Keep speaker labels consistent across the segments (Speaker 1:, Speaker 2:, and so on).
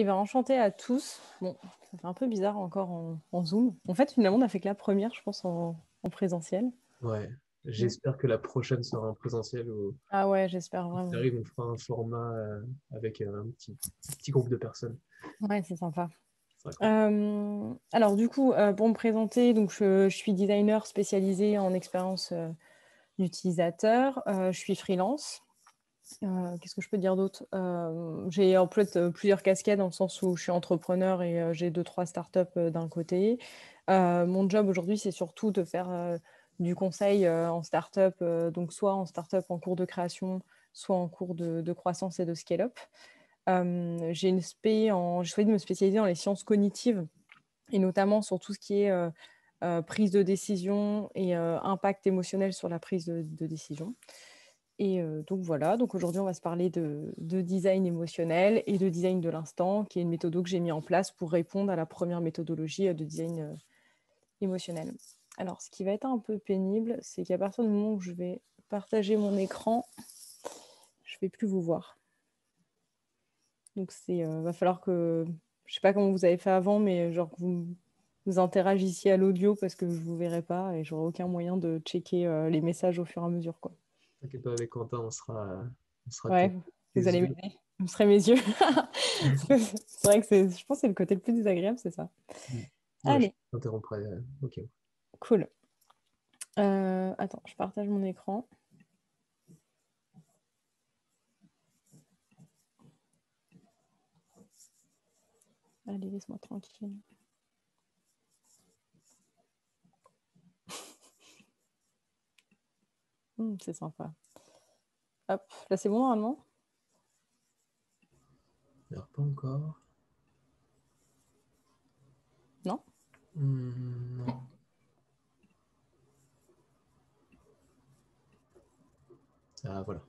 Speaker 1: Eh ben, enchanter à tous. Bon, ça fait un peu bizarre encore en, Zoom. En fait, finalement, on a fait que la première, je pense, en, présentiel.
Speaker 2: Ouais. J'espère que la prochaine sera en présentiel.
Speaker 1: Ah ouais, j'espère vraiment. on
Speaker 2: fera un format euh, avec euh, un petit, groupe de personnes.
Speaker 1: Ouais, c'est sympa. Euh, alors du coup, pour me présenter, donc je, suis designer spécialisé en expérience d'utilisateur. je suis freelance. Euh, qu'est-ce que je peux dire d'autre euh, J'ai en fait euh, plusieurs casquettes dans le sens où je suis entrepreneur et j'ai deux trois startups d'un côté. mon job aujourd'hui, c'est surtout de faire du conseil en startup, donc soit en startup en cours de création, soit en cours de, croissance et de scale-up. j'ai une choisi de me spécialiser dans les sciences cognitives et notamment sur tout ce qui est prise de décision et impact émotionnel sur la prise de décision. Et donc voilà, donc aujourd'hui on va se parler de, design émotionnel et de design de l'instant, qui est une méthode que j'ai mis en place pour répondre à la première méthodologie de design émotionnel. Alors ce qui va être un peu pénible, c'est qu'à partir du moment où je vais partager mon écran, je ne vais plus vous voir. Donc c'est va falloir que je sais pas comment vous avez fait avant, mais genre que vous, vous interagissiez à l'audio parce que je vous verrai pas et j'aurai aucun moyen de checker les messages au fur et à mesure quoi.
Speaker 2: T'inquiète pas, avec Quentin, on sera. ouais, vous allez m'aider.
Speaker 1: Vous serez mes yeux. c'est vrai que je pense que c'est le côté le plus désagréable, c'est ça.
Speaker 2: allez. Je euh, ok.
Speaker 1: Cool. Euh, attends, je partage mon écran. Allez, laisse-moi tranquille. Hmm, c'est sympa. Hop, là c'est bon normalement
Speaker 2: Pas encore.
Speaker 3: Non hmm, Non.
Speaker 2: Ah voilà,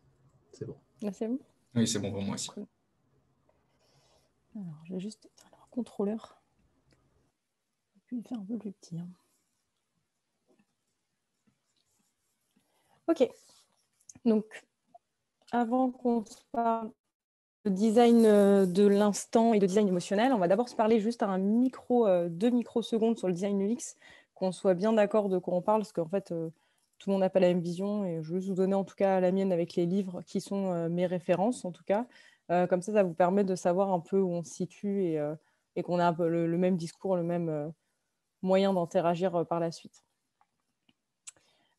Speaker 2: c'est bon. Là c'est bon Oui, c'est bon pour moi aussi.
Speaker 1: Alors, je vais juste éteindre contrôleur. Je vais faire un peu plus petit. Hein. Ok. Donc, avant qu'on se parle de design euh, de l'instant et de design émotionnel, on va d'abord se parler juste à un micro, euh, deux microsecondes sur le design UX, qu'on soit bien d'accord de quoi on parle, parce qu'en fait, euh, tout le monde n'a pas la même vision, et je vais vous donner en tout cas la mienne avec les livres qui sont mes références, en tout cas. comme ça, ça vous permet de savoir un peu où on se situe et, qu'on a un peu le, même discours, le même moyen d'interagir par la suite.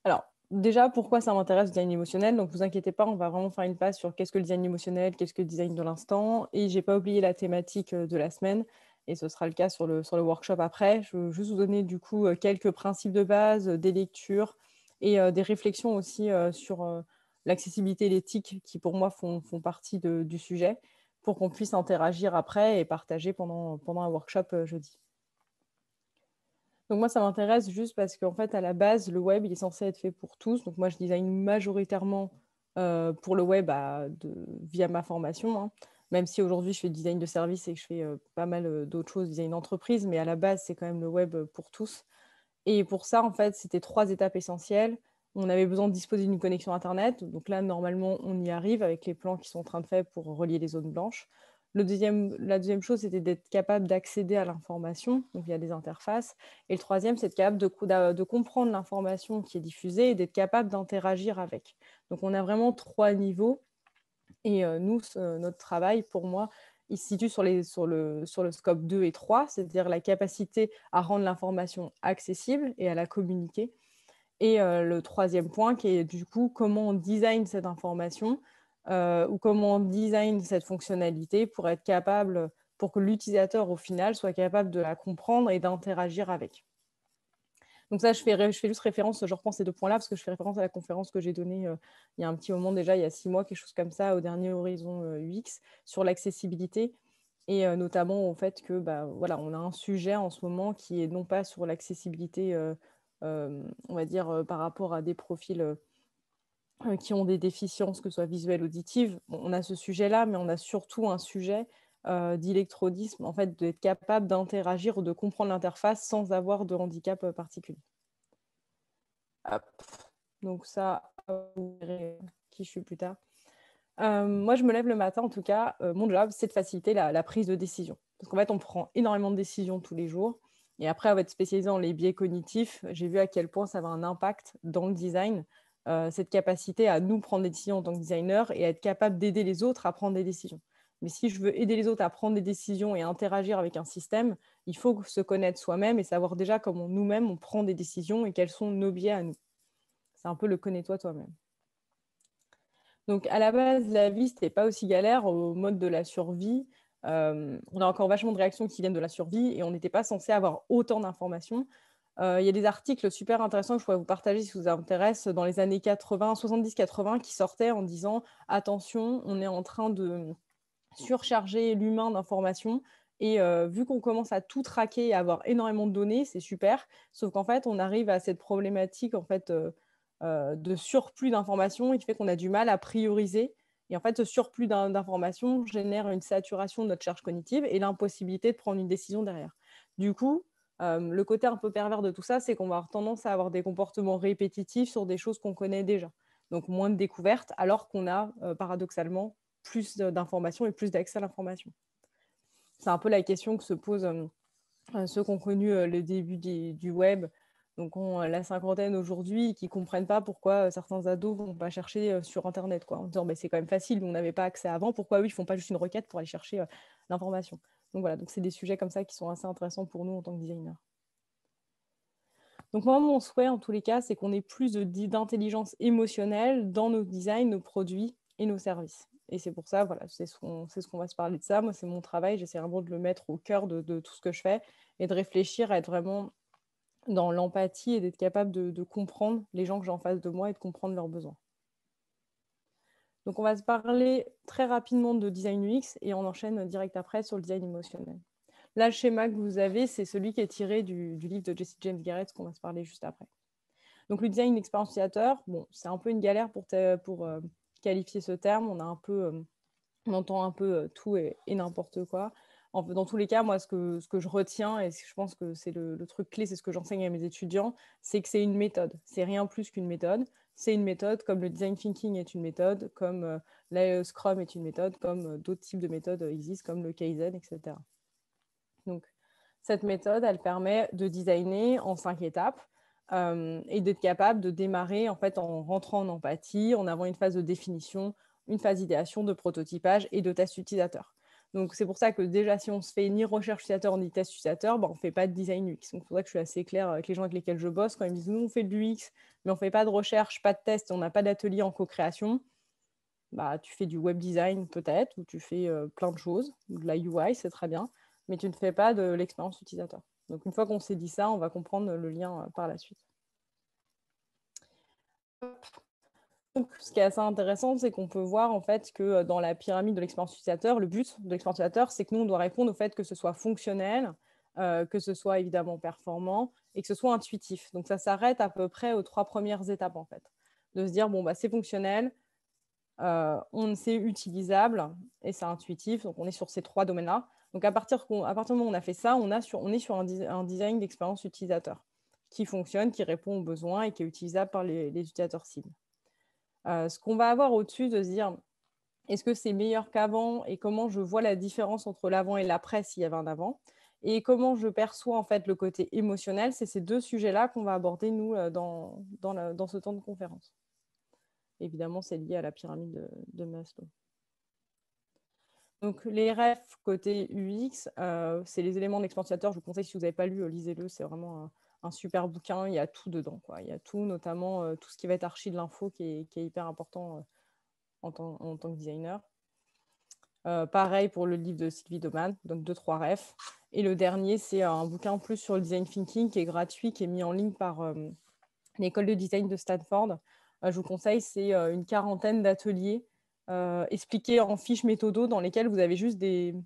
Speaker 1: Alors, déjà, pourquoi ça m'intéresse le design émotionnel Donc, vous inquiétez pas, on va vraiment faire une passe sur qu'est-ce que le design émotionnel, qu'est-ce que le design de l'instant. Et j'ai pas oublié la thématique euh, de la semaine. Et ce sera le cas sur le, workshop après. Je veux juste vous donner du coup euh, quelques principes de base, euh, des lectures et des réflexions aussi sur l'accessibilité et l'éthique qui pour moi font, partie du sujet pour qu'on puisse interagir après et partager pendant un workshop jeudi. Donc moi, ça m'intéresse juste parce qu'en fait, à la base, le web, il est censé être fait pour tous. Donc moi, je design majoritairement euh, pour le web bah, via ma formation. Hein. Même si aujourd'hui, je fais design de service et que je fais euh, pas mal euh, d'autres choses, design d'entreprise. Mais à la base, c'est quand même le web pour tous. Et pour ça, en fait, c'était trois étapes essentielles. On avait besoin de disposer d'une connexion Internet. Donc là, normalement, on y arrive avec les plans qui sont en train de faire pour relier les zones blanches la deuxième chose, c'était d'être capable d'accéder à l'information, via des interfaces. Et le troisième, c'est d'être capable de, comprendre l'information qui est diffusée et d'être capable d'interagir avec. Donc on a vraiment trois niveaux. Et euh, nous, notre travail, pour moi, il se situe sur, le, scope 2 et 3, c'est-à-dire la capacité à rendre l'information accessible et à la communiquer. Et euh, le troisième point, qui est du coup comment on design cette information, euh, ou comment on design cette fonctionnalité pour être capable, pour que l'utilisateur au final soit capable de la comprendre et d'interagir avec. Donc ça, je fais, je fais juste référence, je reprends ces deux points-là, parce que je fais référence à la conférence que j'ai donnée euh, il y a un petit moment déjà, il y a six mois, quelque chose comme ça, au dernier Horizon UX, euh, sur l'accessibilité, et notamment au fait que bah, voilà, on a un sujet en ce moment qui est non pas sur l'accessibilité, on va dire, par rapport à des profils euh, qui ont des déficiences, que ce soit visuelles, auditives. on a ce sujet-là, mais on a surtout un sujet euh, d'électrodisme, en fait, d'être capable d'interagir ou de comprendre l'interface sans avoir de handicap euh, particulier. Donc ça, euh, vous verrez qui je suis plus tard. moi, je me lève le matin, en tout cas, mon job, c'est de faciliter la, prise de décision. Parce qu'en fait, on prend énormément de décisions tous les jours. Et après, à être spécialisé dans les biais cognitifs, j'ai vu à quel point ça avait un impact dans le design. Euh, cette capacité à nous prendre des décisions en tant que designer et à être capable d'aider les autres à prendre des décisions. Mais si je veux aider les autres à prendre des décisions et à interagir avec un système, il faut se connaître soi-même et savoir déjà comment nous-mêmes on prend des décisions et quels sont nos biais à nous. C'est un peu le connais-toi toi-même. Donc à la base, la vie, n'était pas aussi galère au mode de la survie. Euh, on a encore vachement de réactions qui viennent de la survie et on n'était pas censé avoir autant d'informations. Euh, il y a des articles super intéressants que je pourrais vous partager si ça vous intéresse dans les années 80, 70-80 qui sortaient en disant attention, on est en train de surcharger l'humain d'informations. Et euh, vu qu'on commence à tout traquer et à avoir énormément de données, c'est super. Sauf qu'en fait, on arrive à cette problématique en fait, euh, de surplus d'informations qui fait qu'on a du mal à prioriser. Et en fait, ce surplus d'informations génère une saturation de notre charge cognitive et l'impossibilité de prendre une décision derrière. Du coup, le côté un peu pervers de tout ça, c'est qu'on va avoir tendance à avoir des comportements répétitifs sur des choses qu'on connaît déjà. Donc moins de découvertes, alors qu'on a paradoxalement plus d'informations et plus d'accès à l'information. C'est un peu la question que se posent euh, ceux qui ont connu le début du, web, donc on, la cinquantaine aujourd'hui, qui ne comprennent pas pourquoi certains ados vont pas chercher sur Internet, quoi, en disant «Bah, c'est quand même facile, on n'avait pas accès avant, pourquoi oui, ils ne font pas juste une requête pour aller chercher l'information donc voilà, donc c'est des sujets comme ça qui sont assez intéressants pour nous en tant que designers. Donc moi, mon souhait en tous les cas, c'est qu'on ait plus d'intelligence émotionnelle dans nos designs, nos produits et nos services. Et c'est pour ça, voilà, c'est ce qu'on va se parler de ça. Moi, c'est mon travail, j'essaie vraiment de le mettre au cœur de, tout ce que je fais et de réfléchir à être vraiment dans l'empathie et d'être capable de, de comprendre les gens que j'ai en face de moi et de comprendre leurs besoins. Donc, on va se parler très rapidement de design UX et on enchaîne direct après sur le design émotionnel. Là, le schéma que vous avez, c'est celui qui est tiré du, livre de Jesse James Garrett, qu'on va se parler juste après. Donc, le design expérience bon, c'est un peu une galère pour, euh, qualifier ce terme. On, euh, on entend un peu euh, tout et, n'importe quoi. dans tous les cas, moi, ce que, je retiens, et je pense que c'est le, le, truc clé, c'est ce que j'enseigne à mes étudiants, c'est que c'est une méthode. C'est rien plus qu'une méthode c'est une méthode, comme le design thinking est une méthode, comme euh, Scrum est une méthode, comme euh, d'autres types de méthodes euh, existent, comme le Kaizen, etc. Donc, cette méthode, elle permet de designer en cinq étapes euh, et d'être capable de démarrer en, fait, en rentrant en empathie, en avant une phase de définition, une phase d'idéation, de prototypage et de test utilisateur. Donc, c'est pour ça que déjà, si on se fait ni recherche utilisateur ni test utilisateur, bah, on ne fait pas de design UX. Donc, c'est pour que je suis assez claire avec les gens avec lesquels je bosse. Quand ils me disent, nous, on fait de l'UX, mais on ne fait pas de recherche, pas de test, on n'a pas d'atelier en co-création, bah, tu fais du web design peut-être, ou tu fais euh, plein de choses, de la UI, c'est très bien, mais tu ne fais pas de l'expérience utilisateur. Donc, une fois qu'on s'est dit ça, on va comprendre le lien euh, par la suite ce qui est assez intéressant, c'est qu'on peut voir en fait que euh, dans la pyramide de l'expérience utilisateur, le but de l'expérience utilisateur, c'est que nous, on doit répondre au fait que ce soit fonctionnel, euh, que ce soit évidemment performant et que ce soit intuitif. Donc ça s'arrête à peu près aux trois premières étapes en fait. De se dire, bon, bah, c'est fonctionnel, euh, on c'est utilisable et c'est intuitif. Donc on est sur ces trois domaines-là. Donc à partir, du moment où on a fait ça, on, est sur un, design d'expérience utilisateur qui fonctionne, qui répond aux besoins et qui est utilisable par les utilisateurs cibles. Euh, ce qu'on va avoir au-dessus de se dire est-ce que c'est meilleur qu'avant et comment je vois la différence entre l'avant et l'après s'il y avait un avant et comment je perçois en fait le côté émotionnel, c'est ces deux sujets-là qu'on va aborder nous euh, dans, dans, ce temps de conférence. Évidemment, c'est lié à la pyramide de, Maslow. Donc les rêves côté UX, euh, c'est les éléments de Je vous conseille si vous n'avez pas lu, lisez-le, c'est vraiment un super bouquin, il y a tout dedans. Quoi. Il y a tout, notamment euh, tout ce qui va être archi de l'info qui, est, hyper important euh, en, tant, que designer. Euh, pareil pour le livre de Sylvie Doman, donc deux, trois refs. Et le dernier, c'est un bouquin en plus sur le design thinking qui est gratuit, qui est mis en ligne par l'école de design de Stanford. je vous conseille, c'est une quarantaine d'ateliers expliqués en fiches méthodo dans lesquelles vous avez juste des,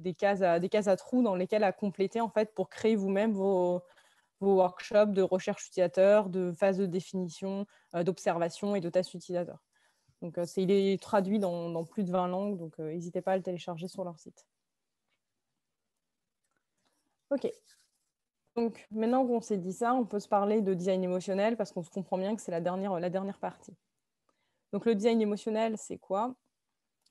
Speaker 1: des, cases à, trous dans lesquelles à compléter en fait pour créer vous-même vos, workshops de recherche utilisateur, de phase de définition, euh, d'observation et de test utilisateur. Donc, euh, il est traduit dans, plus de 20 langues, donc euh, n'hésitez pas à le télécharger sur leur site. OK. maintenant qu'on s'est dit ça, on peut se parler de design émotionnel parce qu'on se comprend bien que c'est la dernière, la dernière partie. Donc, le design émotionnel, c'est quoi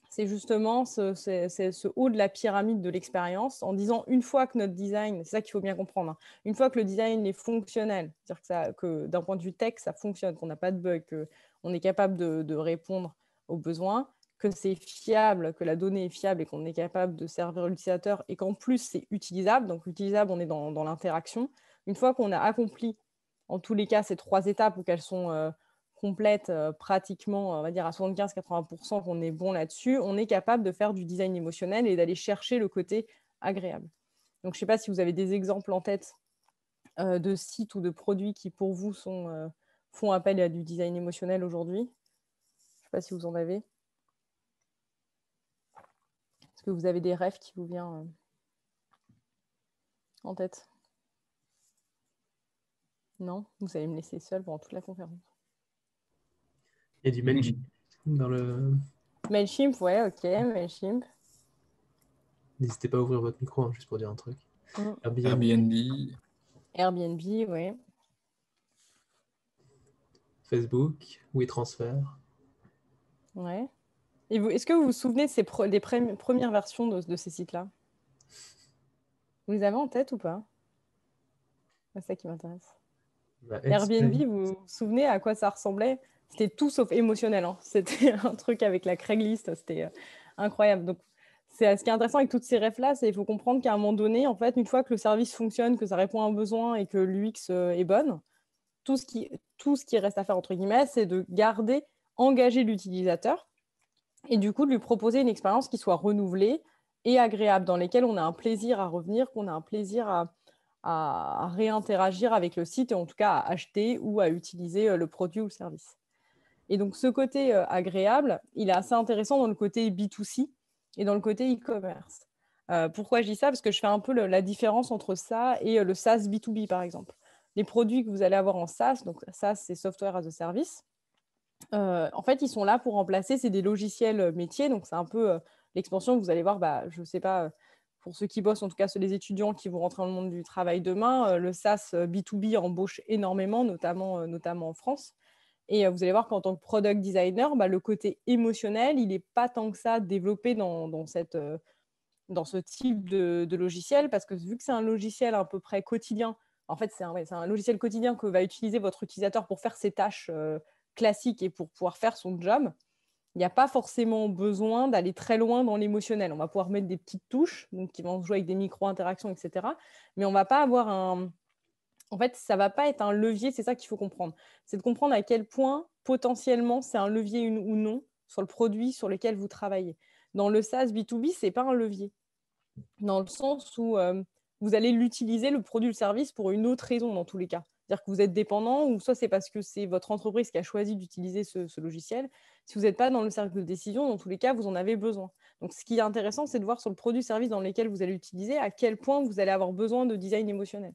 Speaker 1: c'est justement ce, haut de la pyramide de l'expérience en disant une fois que notre design, c'est ça qu'il faut bien comprendre, hein, une fois que le design est fonctionnel, c'est-à-dire que, d'un point de vue tech, ça fonctionne, qu'on n'a pas de bug, qu'on est capable de, répondre aux besoins, que c'est fiable, que la donnée est fiable et qu'on est capable de servir l'utilisateur et qu'en plus c'est utilisable, donc utilisable, on est dans, l'interaction. Une fois qu'on a accompli, en tous les cas, ces trois étapes ou qu'elles sont... Euh, complète euh, pratiquement, on va dire à 75-80% qu'on est bon là-dessus, on est capable de faire du design émotionnel et d'aller chercher le côté agréable. Donc, je ne sais pas si vous avez des exemples en tête euh, de sites ou de produits qui, pour vous, euh, font appel à du design émotionnel aujourd'hui. Je ne sais pas si vous en avez. Est-ce que vous avez des rêves qui vous viennent en tête Non Vous allez me laisser seule pendant toute la conférence.
Speaker 3: Il y a du
Speaker 2: Mailchimp dans le.
Speaker 1: Mailchimp, ouais, ok, Mailchimp.
Speaker 2: N'hésitez pas à ouvrir votre micro, hein, juste pour dire un truc.
Speaker 1: Mm. Airbnb. Airbnb. ouais.
Speaker 2: Facebook, WeTransfer.
Speaker 1: Ouais. Et vous, est-ce que vous vous souvenez de ces des premières versions de, ces sites-là Vous les avez en tête ou pas C'est ça qui m'intéresse.
Speaker 3: Bah, Airbnb,
Speaker 1: vous vous souvenez à quoi ça ressemblait c'était tout sauf émotionnel. Hein. C'était un truc avec la Craigslist, c'était euh, incroyable. Donc, c'est euh, ce qui est intéressant avec toutes ces refs là, c'est qu'il faut comprendre qu'à un moment donné, en fait, une fois que le service fonctionne, que ça répond à un besoin et que l'UX euh, est bonne, tout ce qui, tout ce qui reste à faire entre guillemets, c'est de garder, engager l'utilisateur et du coup de lui proposer une expérience qui soit renouvelée et agréable, dans lesquelles on a un plaisir à revenir, qu'on a un plaisir à, à réinteragir avec le site et en tout cas à acheter ou à utiliser le produit ou le service. Et donc, ce côté euh, agréable, il est assez intéressant dans le côté B2C et dans le côté e-commerce. Euh, pourquoi je dis ça Parce que je fais un peu la différence entre ça et euh, le SaaS B2B, par exemple. Les produits que vous allez avoir en SaaS, donc SaaS, c'est Software as a Service, en fait, ils sont là pour remplacer, c'est des logiciels métiers, donc c'est un peu l'expansion que vous allez voir, bah, je ne sais pas, pour ceux qui bossent, en tout cas ceux des étudiants qui vont rentrer dans le monde du travail demain, le SaaS B2B embauche énormément, notamment, notamment en France. Et euh, vous allez voir qu'en tant que product designer, bah, le côté émotionnel, il n'est pas tant que ça développé dans, cette, euh, dans ce type de, logiciel, parce que vu que c'est un logiciel à peu près quotidien, en fait, c'est un, un, logiciel quotidien que va utiliser votre utilisateur pour faire ses tâches euh, classiques et pour pouvoir faire son job. Il n'y a pas forcément besoin d'aller très loin dans l'émotionnel. On va pouvoir mettre des petites touches, donc qui vont se jouer avec des micro-interactions, etc. Mais on ne va pas avoir un, en fait, ça va pas être un levier, c'est ça qu'il faut comprendre. C'est de comprendre à quel point potentiellement c'est un levier ou non sur le produit sur lequel vous travaillez. Dans le SaaS B2B, c'est pas un levier. Dans le sens où euh, vous allez l'utiliser, le produit, le service, pour une autre raison dans tous les cas. C'est-à-dire que vous êtes dépendant, ou soit c'est parce que c'est votre entreprise qui a choisi d'utiliser ce, logiciel. Si vous n'êtes pas dans le cercle de décision, dans tous les cas, vous en avez besoin. Donc, ce qui est intéressant, c'est de voir sur le produit-service dans lequel vous allez l'utiliser à quel point vous allez avoir besoin de design émotionnel.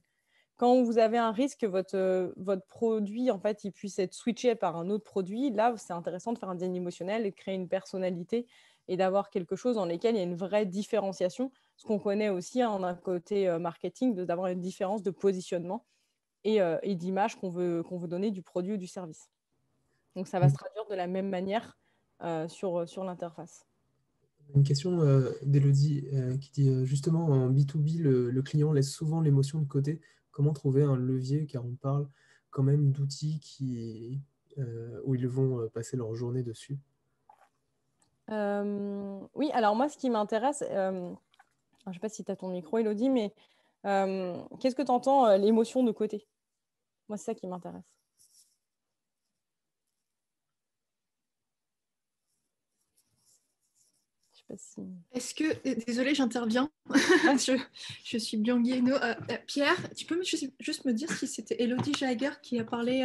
Speaker 1: Quand vous avez un risque que euh, votre, produit, en fait, il puisse être switché par un autre produit, là, c'est intéressant de faire un design émotionnel et de créer une personnalité et d'avoir quelque chose dans lequel il y a une vraie différenciation. Ce qu'on connaît aussi en hein, un côté euh, marketing, d'avoir une différence de positionnement euh, et, d'image qu'on veut, qu'on veut donner du produit ou du service. Donc ça va mmh. se traduire de la même manière sur, sur l'interface.
Speaker 2: Une question d'Elodie qui dit justement en B2B, le client laisse souvent l'émotion de côté Comment trouver un levier, car on parle quand même d'outils qui, euh, où ils vont euh, passer leur journée dessus
Speaker 1: euh, Oui, alors moi, ce qui m'intéresse, je ne sais pas si tu as ton micro, Elodie, mais qu'est-ce que tu entends l'émotion de côté Moi, c'est ça qui m'intéresse. Est-ce que, euh, désolée, j'interviens, ah. je, suis bien No euh, euh, Pierre, tu peux juste me dire si c'était Elodie Jagger qui a parlé,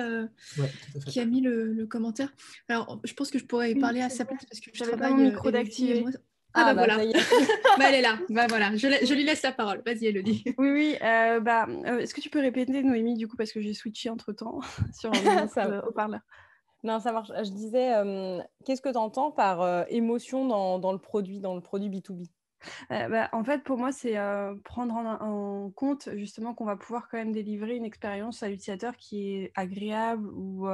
Speaker 1: qui a mis le, commentaire. Alors, je pense que je pourrais y parler à sa place parce que je travaille. Pas le micro d'activer. Ah, ah bah, bah, voilà, bah, elle est là, bah voilà, je, lui laisse la parole, vas-y Elodie. Oui, oui, bah, est-ce que tu peux répéter Noémie du coup parce que j'ai switché entre temps sur le haut-parleur non, ça marche. Je disais, euh, qu'est-ce que tu entends par euh, émotion dans, le produit, dans le produit B2B euh, bah, En fait, pour moi, c'est prendre en, compte justement qu'on va pouvoir quand même délivrer une expérience
Speaker 4: à l'utilisateur qui est agréable ou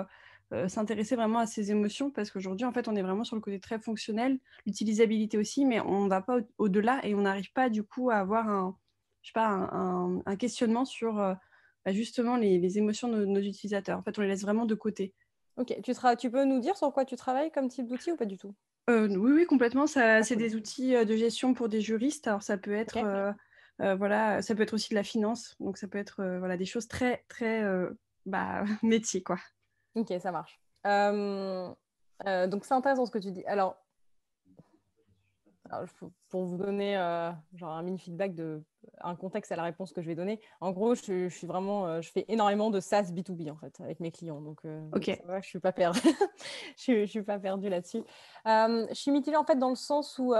Speaker 4: s'intéresser vraiment à ses émotions parce qu'aujourd'hui, en fait, on est vraiment sur le côté très fonctionnel, l'utilisabilité aussi, mais on ne va pas au-delà et on n'arrive
Speaker 1: pas du coup à avoir un, je sais pas, un, questionnement sur bah, justement les, émotions de nos utilisateurs. En fait, on les laisse vraiment de côté. Ok, tu, tu peux nous dire sur quoi tu travailles comme type d'outil ou pas du tout euh, oui, oui, complètement. Ça, ah, c'est des outils euh, de gestion pour des juristes. Alors, ça peut être, euh, voilà, ça peut être aussi de la finance. Donc, ça peut être, voilà, des choses très, très, bah, métier, quoi. Ok, ça marche. donc, c'est intéressant ce que tu dis. Alors, pour vous donner euh, genre un mini feedback de un contexte à la réponse que je vais donner. En gros, je, suis vraiment, euh, je fais énormément de SaaS B2B en fait avec mes clients, donc euh, va, je suis pas perdue. je, suis pas perdue là-dessus. Euh, je suis mitigée en fait dans le sens où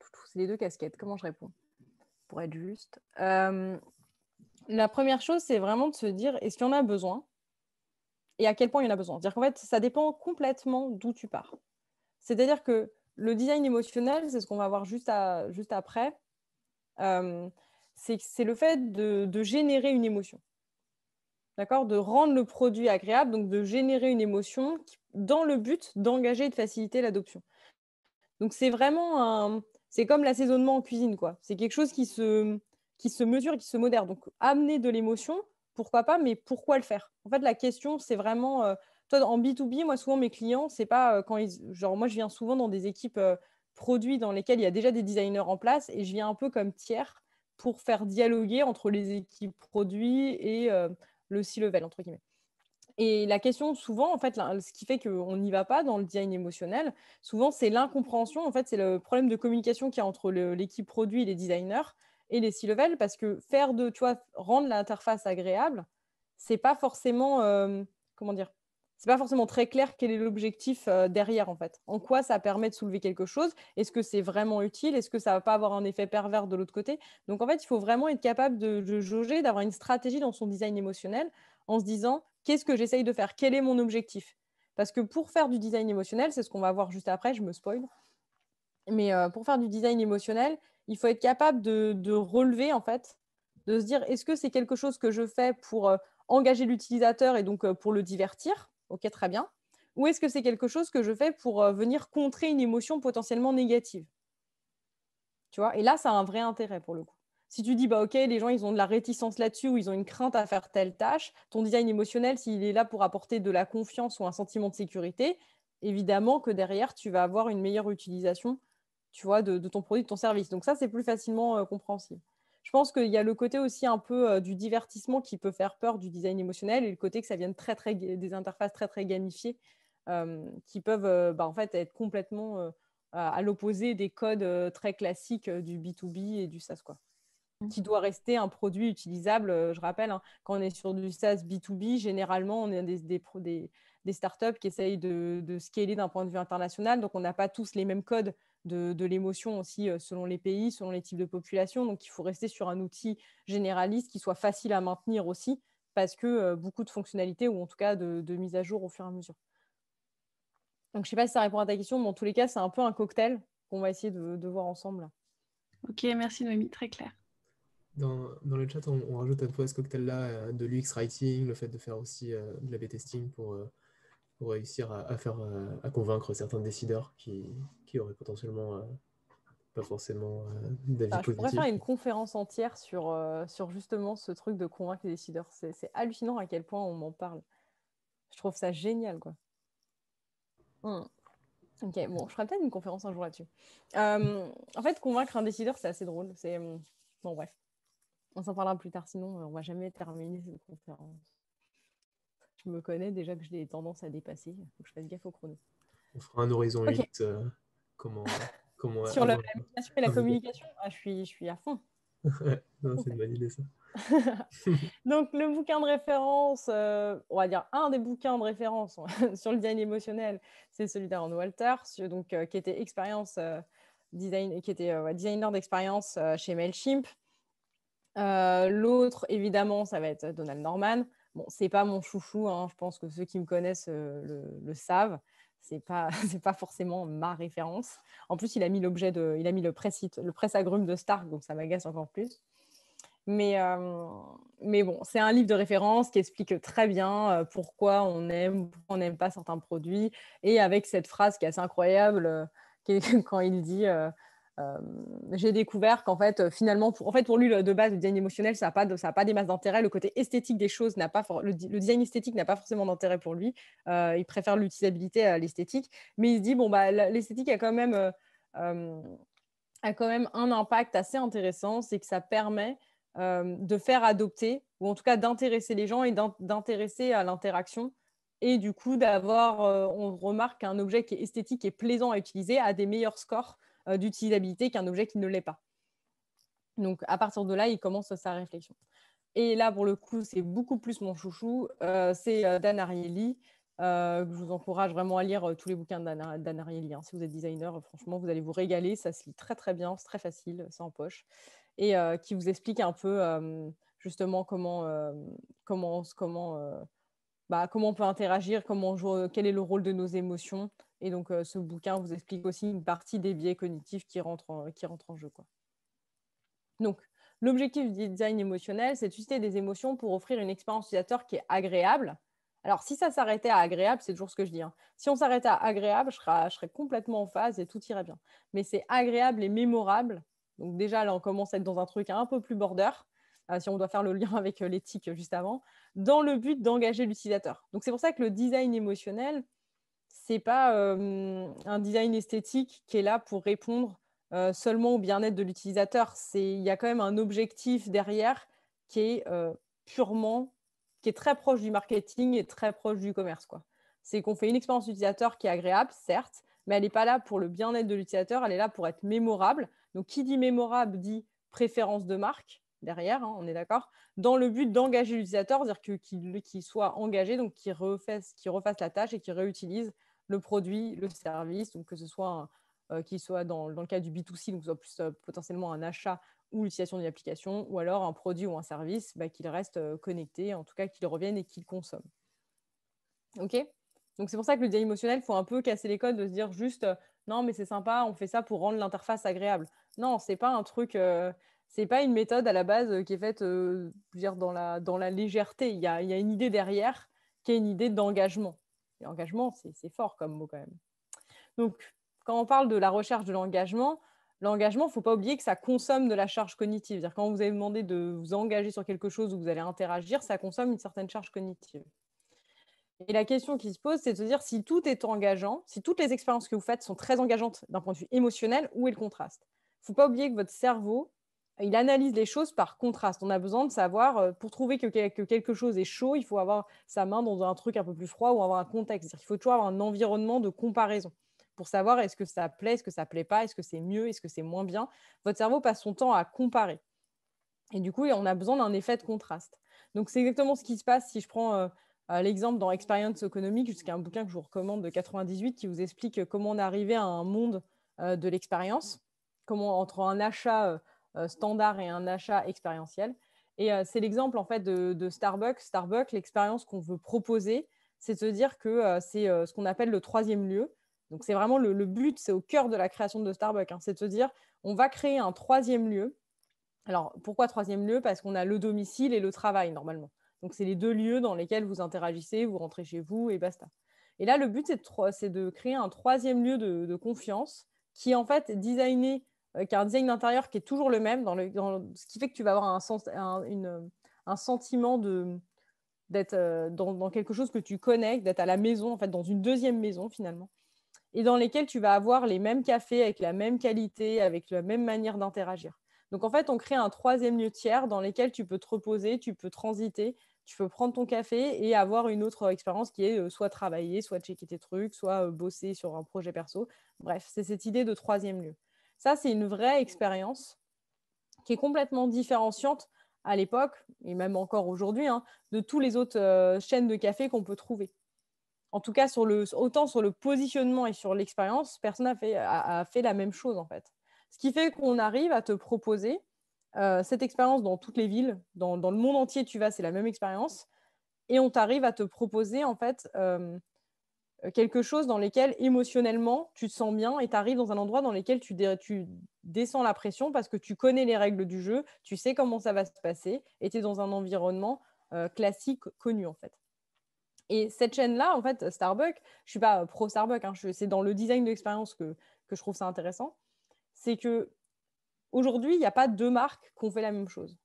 Speaker 1: c'est les deux casquettes. Comment je réponds pour être juste La première chose, c'est vraiment de se dire est-ce qu'il y en a besoin et à quel point il y en a besoin. C'est-à-dire qu'en fait, ça dépend complètement d'où tu pars. C'est-à-dire que le design émotionnel, c'est ce qu'on va voir juste, après. Euh, c'est le fait de, générer une émotion. D'accord De rendre le produit agréable, donc de générer une émotion dans le but d'engager et de faciliter l'adoption. Donc c'est vraiment C'est comme l'assaisonnement en cuisine, quoi. C'est quelque chose qui se, qui se mesure, qui se modère. Donc amener de l'émotion, pourquoi pas, mais pourquoi le faire En fait, la question, c'est vraiment euh, en B2B, moi, souvent, mes clients, c'est pas euh, quand ils. Genre, moi, je viens souvent dans des équipes euh, produits dans lesquelles il y a déjà des designers en place et je viens un peu comme tiers pour faire dialoguer entre les équipes produits et euh, le C-level, entre guillemets. Et la question, souvent, en fait, ce qui fait qu'on n'y va pas dans le design émotionnel, souvent, c'est l'incompréhension. En fait, c'est le problème de communication qu'il y a entre l'équipe produit, et les designers et les C-level, parce que faire de, tu vois, rendre l'interface agréable, c'est pas forcément, comment dire, c'est pas forcément très clair quel est l'objectif euh, derrière en fait. En quoi ça permet de soulever quelque chose Est-ce que c'est vraiment utile Est-ce que ça va pas avoir un effet pervers de l'autre côté Donc en fait, il faut vraiment être capable de, jauger, d'avoir une stratégie dans son design émotionnel en se disant qu'est-ce que j'essaye de faire Quel est mon objectif Parce que pour faire du design émotionnel, c'est ce qu'on va voir juste après, je me spoil. Mais euh, pour faire du design émotionnel, il faut être capable de, de relever en fait, de se dire est-ce que c'est quelque chose que je fais pour euh, engager l'utilisateur et donc pour le divertir Ok, très bien. Ou est-ce que c'est quelque chose que je fais pour euh, venir contrer une émotion potentiellement négative Tu vois Et là, ça a un vrai intérêt pour le coup. Si tu dis, bah ok, les gens, ils ont de la réticence là-dessus ou ils ont une crainte à faire telle tâche, ton design émotionnel, s'il est là pour apporter de la confiance ou un sentiment de sécurité, évidemment que derrière, tu vas avoir une meilleure utilisation, tu vois, de, ton produit, de ton service. Donc ça, c'est plus facilement euh, compréhensible je pense qu'il y a le côté aussi un peu euh, du divertissement qui peut faire peur du design émotionnel et le côté que ça vienne très, très, des interfaces très, très gamifiées euh, qui peuvent euh, bah, en fait, être complètement à, l'opposé des codes très classiques du B2B et du SaaS. Quoi. Mmh. Qui doit rester un produit utilisable. Je rappelle, hein, quand on est sur du SaaS B2B, généralement, on est des, des, des, startups qui essayent de scaler d'un point de vue international. Donc, on n'a pas tous les mêmes codes de, l'émotion aussi euh, selon les pays, selon les types de population. Donc, il faut rester sur un outil généraliste qui soit facile à maintenir aussi, parce que euh, beaucoup de fonctionnalités, ou en tout cas de, mise à jour au fur et à mesure. Donc, je ne sais pas si ça répond à ta question, mais en tous les cas, c'est un peu un cocktail qu'on va essayer de, voir ensemble. Ok, merci Noémie, très clair.
Speaker 2: Dans, le chat, on, rajoute un peu à ce cocktail-là euh, de l'UX writing, le fait de faire aussi de la b testing pour, réussir à, à faire, à convaincre certains décideurs qui, qui aurait potentiellement euh, pas forcément euh, d'avis Je pourrais faire une
Speaker 1: conférence entière sur, euh, sur justement ce truc de convaincre les décideurs. C'est hallucinant à quel point on m'en parle. Je trouve ça génial, quoi. Hmm. Ok, bon, je ferai peut-être une conférence un jour là-dessus. en fait, convaincre un décideur, c'est assez drôle. C'est bon, bref, on s'en parlera plus tard, sinon on va jamais terminer cette conférence. Je me connais déjà que j'ai des tendances à dépasser. Faut que je fasse gaffe au chrono.
Speaker 2: On fera un horizon 8 sur la
Speaker 1: communication ah, je, suis, à fond. Donc le bouquin de référence, euh, on va dire un des bouquins de référence sur le design émotionnel, c'est celui d'Aaron Walter, euh, qui était expérience euh, qui était designer d'expérience chez Mailchimp. L'autre, évidemment, ça va être Donald Norman. Bon, c'est pas mon chouchou, hein, je pense que ceux qui me connaissent le, savent c'est pas pas forcément ma référence. En plus, il a mis l'objet de, il a mis le presse le agrume de Stark, donc ça m'agace encore plus. Euh, mais bon, c'est un livre de référence qui explique très bien euh, pourquoi on aime, on n'aime pas certains produits, et avec cette phrase qui est assez incroyable, euh, quand il dit euh, j'ai découvert qu'en fait, euh, finalement, pour, en fait, pour lui, de base, le design émotionnel, ça n'a pas, ça a pas des masses d'intérêt. Le côté esthétique des choses n'a pas, le, design esthétique n'a pas forcément d'intérêt pour lui. Euh, il préfère l'utilisabilité à l'esthétique. Mais il se dit, bon, bah, l'esthétique a quand même, a quand même un impact assez intéressant, c'est que ça permet de faire adopter, ou en tout cas d'intéresser les gens et d'intéresser à l'interaction et du coup d'avoir, on remarque qu'un objet qui est esthétique et plaisant à utiliser a des meilleurs scores euh, d'utilisabilité qu'un objet qui ne l'est pas. Donc à partir de là, il commence sa réflexion. Et là, pour le coup, c'est beaucoup plus mon chouchou, euh, c'est euh, Dan Ariely. je vous encourage vraiment à lire tous les bouquins de Dan, Ariely. Hein. Si vous êtes designer, franchement, vous allez vous régaler. Ça se lit très très bien, c'est très facile, c'est en poche. Et qui vous explique un peu justement comment, bah, comment, on peut interagir, comment quel est le rôle de nos émotions, et donc, euh, ce bouquin vous explique aussi une partie des biais cognitifs qui rentrent en, jeu. Donc, l'objectif du design émotionnel, c'est de susciter des émotions pour offrir une expérience utilisateur qui est agréable. Alors, si ça s'arrêtait à agréable, c'est toujours ce que je dis. Hein. Si on s'arrêtait à agréable, je serais, complètement en phase et tout irait bien. Mais c'est agréable et mémorable. Donc, déjà, là, on commence à être dans un truc un peu plus border, euh, si on doit faire le lien avec euh, l'éthique juste avant, dans le but d'engager l'utilisateur. Donc, c'est pour ça que le design émotionnel, c'est pas un design esthétique qui est là pour répondre seulement au bien-être de l'utilisateur. Il y a quand même un objectif derrière qui est purement, qui est très proche du marketing et très proche du commerce. C'est qu'on fait une expérience utilisateur qui est agréable, certes, mais elle n'est pas là pour le bien-être de l'utilisateur, elle est là pour être mémorable. Donc, qui dit mémorable dit préférence de marque derrière, hein, on est d'accord, dans le but d'engager l'utilisateur, c'est-à-dire qu'il soit engagé, donc qu'il refasse, la tâche et qu'il réutilise le produit, le service, donc que ce soit, euh, qu'il soit dans, le cas du B2C, donc soit plus euh, potentiellement un achat ou l'utilisation d'une application, ou alors un produit ou un service, bah, qu'il reste euh, connecté, en tout cas qu'il revienne et qu'il consomme. OK Donc c'est pour ça que le design émotionnel, il faut un peu casser les codes de se dire juste non, mais c'est sympa, on fait ça pour rendre l'interface agréable. Non, c'est pas un truc c'est pas une méthode à la base euh, qui est faite euh, dire dans, la, dans la légèreté. Il y a, y a, une idée derrière qui est une idée d'engagement. Et engagement, c'est fort comme mot quand même. Donc, quand on parle de la recherche de l'engagement, l'engagement, il ne faut pas oublier que ça consomme de la charge cognitive. dire quand vous avez demandé de vous engager sur quelque chose où vous allez interagir, ça consomme une certaine charge cognitive. Et la question qui se pose, c'est de se dire si tout est engageant, si toutes les expériences que vous faites sont très engageantes d'un point de vue émotionnel, où est le contraste Il ne faut pas oublier que votre cerveau, il analyse les choses par contraste. On a besoin de savoir, euh, pour trouver que, quelque chose est chaud, il faut avoir sa main dans un truc un peu plus froid ou avoir un contexte. Il faut toujours avoir un environnement de comparaison pour savoir est-ce que ça plaît, est-ce que ça ne plaît pas, est-ce que c'est mieux, est-ce que c'est moins bien. Votre cerveau passe son temps à comparer. Et du coup, on a besoin d'un effet de contraste. Donc, c'est exactement ce qui se passe si je prends euh, euh, l'exemple dans Experience économique », jusqu'à un bouquin que je vous recommande de 98 qui vous explique comment on est à un monde de l'expérience, comment entre un achat. Euh, standard et un achat expérientiel. Et euh, c'est l'exemple en fait de, Starbucks. Starbucks, l'expérience qu'on veut proposer, c'est de se dire que euh, c'est ce qu'on appelle le troisième lieu. Donc c'est vraiment le, but, c'est au cœur de la création de Starbucks, hein. c'est de se dire on va créer un troisième lieu. Alors pourquoi troisième lieu Parce qu'on a le domicile et le travail normalement. Donc c'est les deux lieux dans lesquels vous interagissez, vous rentrez chez vous et basta. Et là le but c'est de, créer un troisième lieu de, de confiance qui est en fait designé euh, qui un design d'intérieur qui est toujours le même, dans le, dans, ce qui fait que tu vas avoir un, sentiment de d'être euh, dans, quelque chose que tu connais, d'être à la maison, en fait, dans une deuxième maison finalement, et dans lesquelles tu vas avoir les mêmes cafés avec la même qualité, avec la même manière d'interagir. Donc en fait, on crée un troisième lieu tiers dans lequel tu peux te reposer, tu peux transiter, tu peux prendre ton café et avoir une autre expérience qui est euh, soit travailler, soit checker tes trucs, soit bosser sur un projet perso. Bref, c'est cette idée de troisième lieu. Ça, c'est une vraie expérience qui est complètement différenciante à l'époque, et même encore aujourd'hui, hein, de tous les autres euh, chaînes de café qu'on peut trouver. En tout cas, sur le, autant sur le positionnement et sur l'expérience, personne n'a fait, a, fait la même chose, en fait. Ce qui fait qu'on arrive à te proposer euh, cette expérience dans toutes les villes, dans, le monde entier, tu vas, c'est la même expérience. Et on t'arrive à te proposer, en fait, euh, euh, quelque chose dans lequel émotionnellement tu te sens bien et tu arrives dans un endroit dans lequel tu, descends la pression parce que tu connais les règles du jeu, tu sais comment ça va se passer et tu es dans un environnement euh, classique connu en fait. Et cette chaîne-là, en fait, Starbucks, je ne suis pas pro Starbucks, hein, c'est dans le design de l'expérience que, je trouve ça intéressant, c'est que aujourd'hui, il n'y a pas deux marques qui ont fait la même chose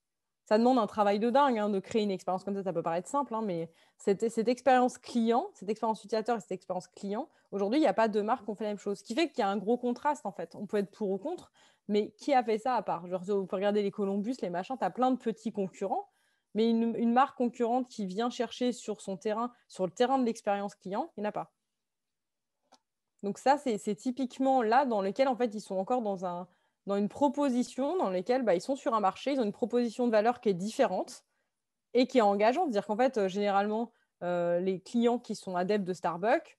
Speaker 1: ça demande un travail de dingue hein, de créer une expérience comme ça. Ça peut paraître simple, hein, mais cette, expérience client, cette expérience utilisateur et cette expérience client, aujourd'hui, il n'y a pas deux marques qui ont fait la même chose. Ce qui fait qu'il y a un gros contraste, en fait. On peut être pour ou contre, mais qui a fait ça à part vous pouvez regarder les Columbus, les machins, tu as plein de petits concurrents, mais une, une, marque concurrente qui vient chercher sur son terrain, sur le terrain de l'expérience client, il n'y en a pas. Donc ça, c'est typiquement là dans lequel, en fait, ils sont encore dans un dans une proposition dans laquelle bah, ils sont sur un marché, ils ont une proposition de valeur qui est différente et qui est engageante. C'est-à-dire qu'en fait, euh, généralement, euh, les clients qui sont adeptes de Starbucks,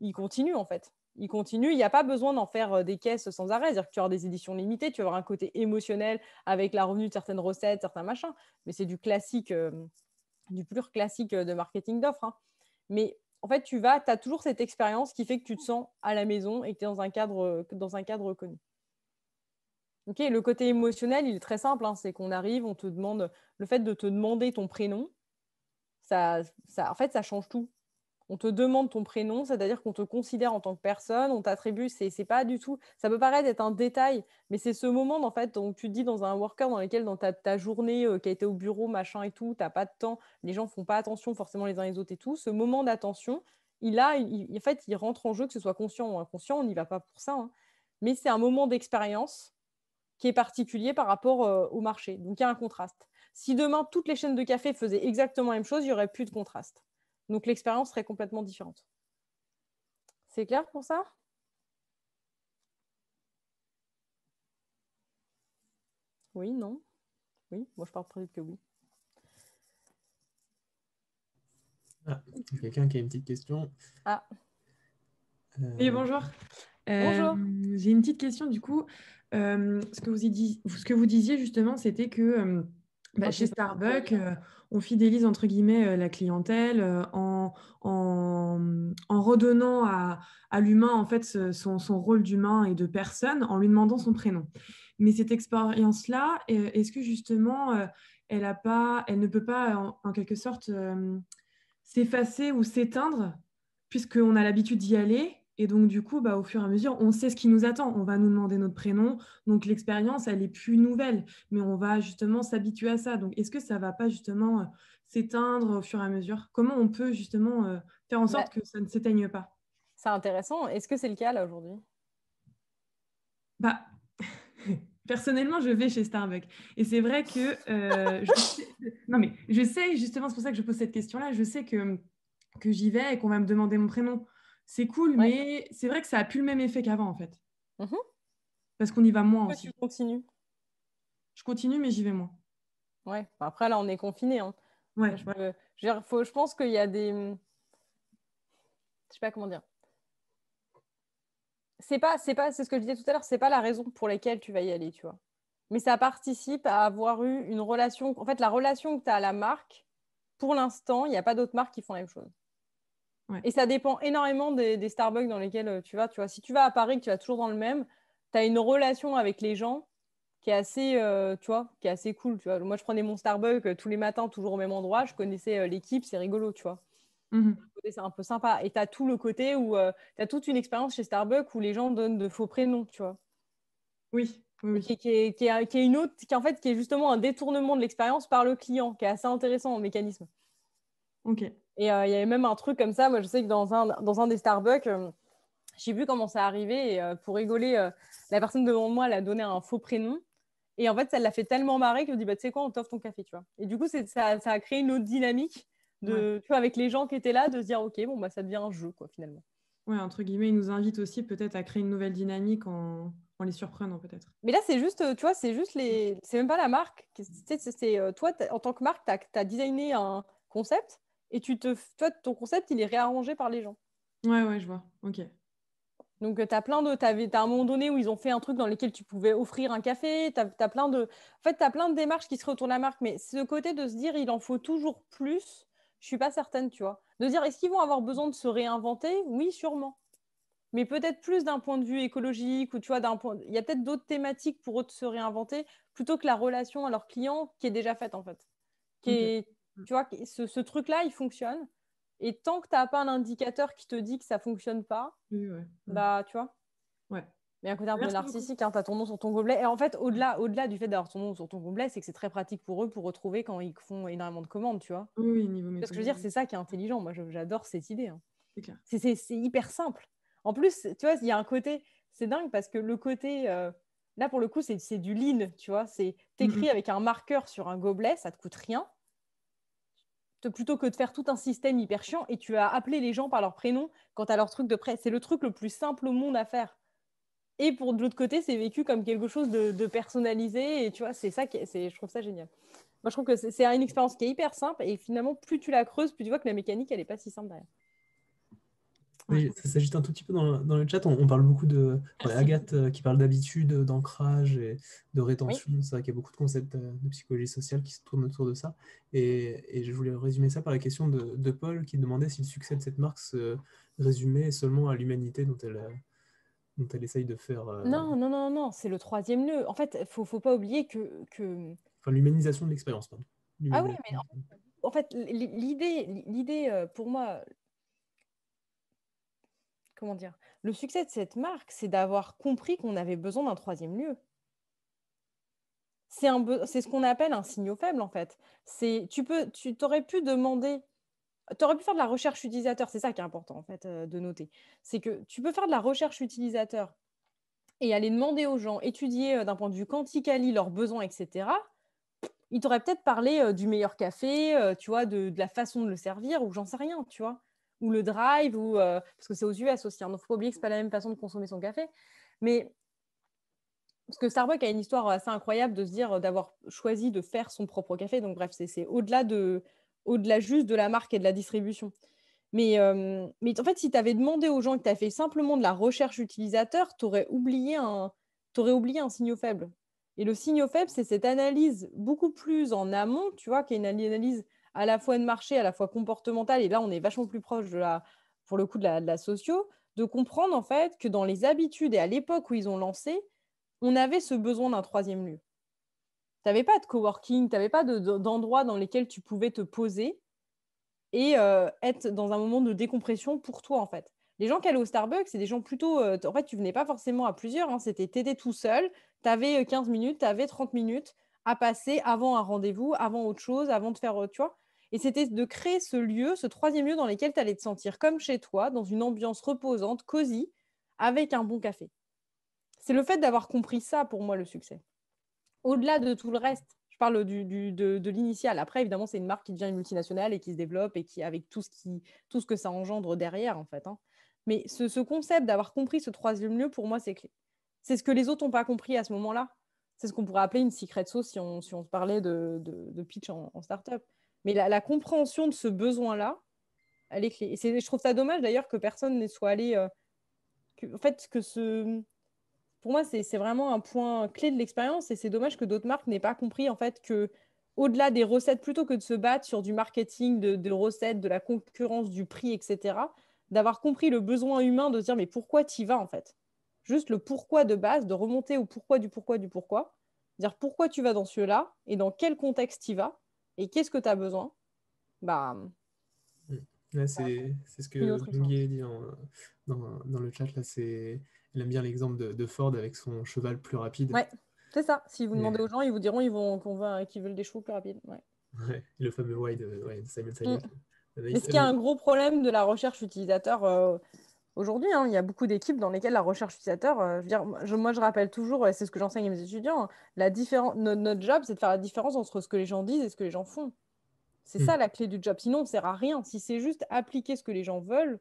Speaker 1: ils continuent en fait. Ils continuent, il n'y a pas besoin d'en faire euh, des caisses sans arrêt. C'est-à-dire que tu auras des éditions limitées, tu vas avoir un côté émotionnel avec la revenue de certaines recettes, certains machins. Mais c'est du classique, du plus classique de marketing d'offres. Hein. Mais en fait, tu vas, tu as toujours cette expérience qui fait que tu te sens à la maison et que tu es dans un cadre, dans un cadre connu. Ok, le côté émotionnel, il est très simple. Hein, c'est qu'on arrive, on te demande le fait de te demander ton prénom. Ça, ça, en fait, ça change tout. On te demande ton prénom, c'est-à-dire qu'on te considère en tant que personne, on t'attribue. C'est, c'est pas du tout. Ça peut paraître être un détail, mais c'est ce moment en fait où tu te dis dans un worker dans lequel dans ta, journée euh, qui a été au bureau machin et tout, t'as pas de temps, les gens font pas attention forcément les uns les autres et tout. Ce moment d'attention, il a, en fait, il rentre en jeu que ce soit conscient ou inconscient. On n'y va pas pour ça. Hein. mais c'est un moment d'expérience qui est particulier par rapport euh, au marché. Donc il y a un contraste. Si demain toutes les chaînes de café faisaient exactement la même chose, il n'y aurait plus de contraste. Donc l'expérience serait complètement différente. C'est clair pour ça Oui, non Oui, moi je pars que oui.
Speaker 2: Ah, quelqu'un qui a une petite question. Ah. Euh, oui, bonjour. bonjour.
Speaker 4: Euh, j'ai une petite question du coup. Euh, ce, que vous disiez justement, c'était que euh, bah, chez Starbucks, euh, on fidélise entre guillemets la clientèle en, redonnant à, l'humain en fait son, rôle d'humain et de personne en lui demandant son prénom. Mais cette expérience-là, est-ce que justement, elle, ne peut pas en, en quelque sorte s'effacer ou s'éteindre puisqu'on a l'habitude d'y aller et donc, du coup, bah, au fur et à mesure, on sait ce qui nous attend. On va nous demander notre prénom. Donc, l'expérience, elle est plus nouvelle, mais on va justement s'habituer à ça. Donc, est-ce que ça ne va pas justement euh, s'éteindre au fur et à mesure Comment on peut justement euh, faire en sorte bah que ça ne s'éteigne pas
Speaker 1: C'est intéressant. Est-ce que c'est le cas là aujourd'hui Bah.
Speaker 4: personnellement, je vais chez Starbucks. Et c'est vrai que... Euh, je Non, mais je sais, justement, c'est pour ça que je pose cette question-là, je sais que, que j'y vais et qu'on va me demander mon prénom c'est cool, mais c'est vrai que ça a plus le même effet qu'avant en fait. Mhm. Parce qu'on y va moins. aussi. tu continues Je continue, mais j'y vais moins.
Speaker 1: Ouais. Bah, après là, on est confiné. Hein. Ouais. Je, pense qu'il y a des, hum, je sais pas comment dire. C'est pas, c'est pas, c'est ce que je disais tout à l'heure. C'est pas la raison pour laquelle tu vas y aller, tu vois. Mais ça participe à avoir eu une relation. En fait, la relation que tu as à la marque, pour l'instant, il n'y a pas d'autres marques qui font la même chose. Et ça dépend énormément des, Starbucks dans lesquels euh, tu vas. vois, si tu vas à Paris, que tu vas toujours dans le même, tu as une relation avec les gens qui est assez, euh, tu vois, qui est assez cool. Moi, je prenais mon Starbucks euh, tous les matins, toujours au même endroit. Je connaissais l'équipe, c'est rigolo, tu vois. C'est mmh un peu sympa. Et tu as tout le côté où tu as toute une expérience chez Starbucks où les gens donnent de faux prénoms, tu vois. Oui. oui. Qui, est, une autre, qui en fait, qui est justement un détournement de l'expérience par le client, qui est assez intéressant en mécanisme. Ok. Et euh, il y avait même un truc comme ça. Moi, je sais que dans un, dans un des Starbucks, euh, j'ai je sais plus comment ça arrivé. Et, euh, pour rigoler, la personne devant moi, elle a donné un faux prénom. Et en fait, ça l'a fait tellement marrer qu'elle me dit, bah, tu sais quoi, on t'offre ton café, tu vois. Et du coup, ça, a créé une autre dynamique de, tu vois, avec les gens qui étaient là, de se dire, OK, bon, bah, ça devient un jeu, quoi, finalement.
Speaker 4: Oui, entre guillemets, il nous invite aussi peut-être à créer une nouvelle dynamique en, en les surprenant peut-être.
Speaker 1: Mais là, c'est juste, tu vois, c'est juste les. C'est même pas la marque. C'est, toi, en tant que marque, tu as, as designé un concept et tu te, toi, ton concept, il est réarrangé par les gens.
Speaker 4: Ouais, ouais, je vois. Ok.
Speaker 1: Donc, tu as plein de. Tu as, un moment donné où ils ont fait un truc dans lequel tu pouvais offrir un café. Tu as, plein de. En fait, tu as plein de démarches qui se retournent la marque. Mais ce côté de se dire, il en faut toujours plus, je suis pas certaine, tu vois. De dire, est-ce qu'ils vont avoir besoin de se réinventer Oui, sûrement. Mais peut-être plus d'un point de vue écologique ou tu vois, d'un point. Il y a peut-être d'autres thématiques pour eux de se réinventer plutôt que la relation à leur client qui est déjà faite, en fait. Qui est tu vois, ce, ce truc-là, il fonctionne. Et tant que tu n'as pas un indicateur qui te dit que ça fonctionne pas, bah tu vois. Ouais. Mais un côté un peu narcissique, hein, tu as ton nom sur ton gobelet. Et en fait, au-delà au -delà du fait d'avoir ton nom sur ton gobelet, c'est que c'est très pratique pour eux pour retrouver quand ils font énormément de commandes, tu vois.
Speaker 4: Oui, niveau Parce que je veux dire, c'est
Speaker 1: ça qui est intelligent. Moi, j'adore cette idée. Hein. C'est hyper simple. En plus, tu vois, il y a un côté, c'est dingue parce que le côté, euh, là pour le coup, c'est du lean, tu vois. C'est t'écris mhm. avec un marqueur sur un gobelet, ça te coûte rien plutôt que de faire tout un système hyper chiant et tu as appelé les gens par leur prénom quant à leur truc de prêt C'est le truc le plus simple au monde à faire. Et pour de l'autre côté, c'est vécu comme quelque chose de, personnalisé. Et tu vois, c'est ça qui est, je trouve ça génial. Moi, je trouve que c'est une expérience qui est hyper simple. Et finalement, plus tu la creuses, plus tu vois que la mécanique, elle n'est pas si simple derrière.
Speaker 2: Oui, ça s'agit un tout petit peu dans, le chat. On, parle beaucoup de Agathe euh, qui parle d'habitude, d'ancrage et de rétention. C'est vrai qu'il y a beaucoup de concepts euh, de psychologie sociale qui se tournent autour de ça. Et, je voulais résumer ça par la question de, Paul qui demandait si le succès de cette marque se résumait seulement à l'humanité dont elle, euh, dont elle essaye de faire. Non,
Speaker 1: non, non, non, c'est le troisième nœud. En fait, il faut, faut pas oublier que.
Speaker 2: Enfin, l'humanisation de l'expérience, pardon. Ah oui, mais
Speaker 1: En fait, l'idée, l'idée pour moi, comment dire, le succès de cette marque, c'est d'avoir compris qu'on avait besoin d'un troisième lieu. C'est ce qu'on appelle un signaux faible, en fait. C'est, tu peux, tu t'aurais pu demander, tu aurais pu faire de la recherche utilisateur, c'est ça qui est important, en fait, euh, de noter. C'est que tu peux faire de la recherche utilisateur et aller demander aux gens, étudier euh, d'un point de vue l'île, leurs besoins, etc. Ils t'auraient peut-être parlé euh, du meilleur café, tu vois, de, de la façon de le servir, ou j'en sais rien, tu vois ou le drive, ou, euh, parce que c'est aux US aussi. Hein, donc, il ne faut pas oublier que ce pas la même façon de consommer son café. Mais parce que Starbucks a une histoire assez incroyable de se dire euh, d'avoir choisi de faire son propre café. Donc, bref, c'est au-delà de, au-delà juste de la marque et de la distribution. Mais, euh, mais en fait, si tu avais demandé aux gens que tu as fait simplement de la recherche utilisateur, tu aurais oublié un, aurais oublié un faible. Et le signe faible, c'est cette analyse beaucoup plus en amont, tu vois, qui est une analyse à la fois de marché, à la fois comportemental, et là on est vachement plus proche pour le coup de la, socio, de comprendre en fait que dans les habitudes et à l'époque où ils ont lancé, on avait ce besoin d'un troisième lieu. Tu n'avais pas de coworking, tu n'avais pas d'endroit dans lesquels tu pouvais te poser et euh, être dans un moment de décompression pour toi en fait. Les gens qui allaient au Starbucks, c'est des gens plutôt. Euh, en fait, tu venais pas forcément à plusieurs, hein, c'était t'aider tout seul, tu avais 15 euh, minutes, tu avais 30 minutes à passer avant un rendez-vous, avant autre chose, avant de faire, tu vois. Et c'était de créer ce lieu, ce troisième lieu dans lequel tu allais te sentir comme chez toi, dans une ambiance reposante, cosy, avec un bon café. C'est le fait d'avoir compris ça pour moi le succès. Au-delà de tout le reste, je parle de, l'initial. Après, évidemment, c'est une marque qui devient une multinationale et qui se développe et qui, avec tout ce, qui, tout ce que ça engendre derrière, en fait. Hein. Mais ce, concept d'avoir compris ce troisième lieu, pour moi, c'est clé. C'est ce que les autres n'ont pas compris à ce moment-là. C'est ce qu'on pourrait appeler une secret sauce si on, se parlait de, pitch en, en startup. Mais la, compréhension de ce besoin-là, elle est clé. Et je trouve ça dommage d'ailleurs que personne ne soit allé. Euh, en fait, que ce. Pour moi, c'est vraiment un point clé de l'expérience et c'est dommage que d'autres marques n'aient pas compris en fait que au-delà des recettes, plutôt que de se battre sur du marketing, de, recettes, de la concurrence, du prix, etc., d'avoir compris le besoin humain de se dire mais pourquoi tu vas en fait Juste le pourquoi de base, de remonter au pourquoi du pourquoi du pourquoi, dire pourquoi tu vas dans ce là et dans quel contexte tu vas, et qu'est-ce que tu as besoin bah,
Speaker 2: bah, c'est, ce que Guy dit dans, le chat. Là, c'est, elle aime bien l'exemple de, Ford avec son cheval plus rapide. Ouais,
Speaker 1: c'est ça. Si vous demandez aux gens, ils vous diront ils vont, qu'on va, qu'ils veulent des chevaux plus rapides.
Speaker 2: Ouais. le fameux wide. Euh, Simon Est-ce qu'il y a un gros
Speaker 1: problème de la recherche utilisateur euh, aujourd'hui, hein, il y a beaucoup d'équipes dans lesquelles la recherche utilisateur, euh, je dire, moi je rappelle toujours, et c'est ce que j'enseigne à mes étudiants, hein, la notre, job, c'est de faire la différence entre ce que les gens disent et ce que les gens font. C'est hmm. ça la clé du job. Sinon, on ne sert à rien. Si c'est juste appliquer ce que les gens veulent,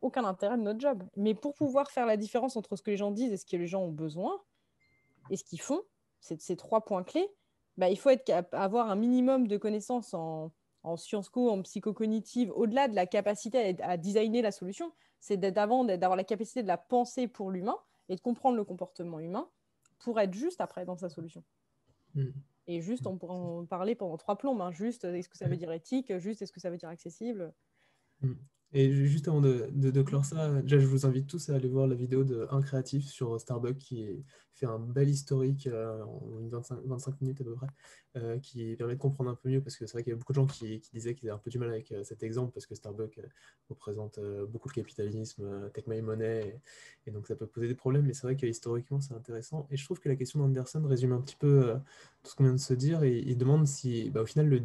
Speaker 1: aucun intérêt de notre job. Mais pour pouvoir faire la différence entre ce que les gens disent et ce que les gens ont besoin et ce qu'ils font, ces trois points clés, bah, il faut être, avoir un minimum de connaissances en, en Sciences Co, en psychocognitive, au-delà de la capacité à, designer la solution, c'est avant, d'avoir la capacité de la penser pour l'humain et de comprendre le comportement humain pour être juste après dans sa solution. Hmm. Et juste, on pourrait en parler pendant trois plombes. Hein. Juste, est-ce que ça veut dire éthique Juste, est-ce que ça veut dire accessible
Speaker 2: hmm. Et juste avant de, clore ça, déjà, je vous invite tous à aller voir la vidéo de Un Créatif sur euh, Starbucks qui fait un bel historique euh, en 25, 25, minutes à peu près, euh, qui permet de comprendre un peu mieux parce que c'est vrai qu'il y a beaucoup de gens qui, disaient qu'ils avaient un peu du mal avec cet exemple parce que Starbucks représente beaucoup le capitalisme, Tech My Money, et, donc ça peut poser des problèmes, mais c'est vrai que historiquement c'est intéressant. Et je trouve que la question d'Anderson résume un petit peu tout ce qu'on vient de se dire et il demande si, bah, au final, le.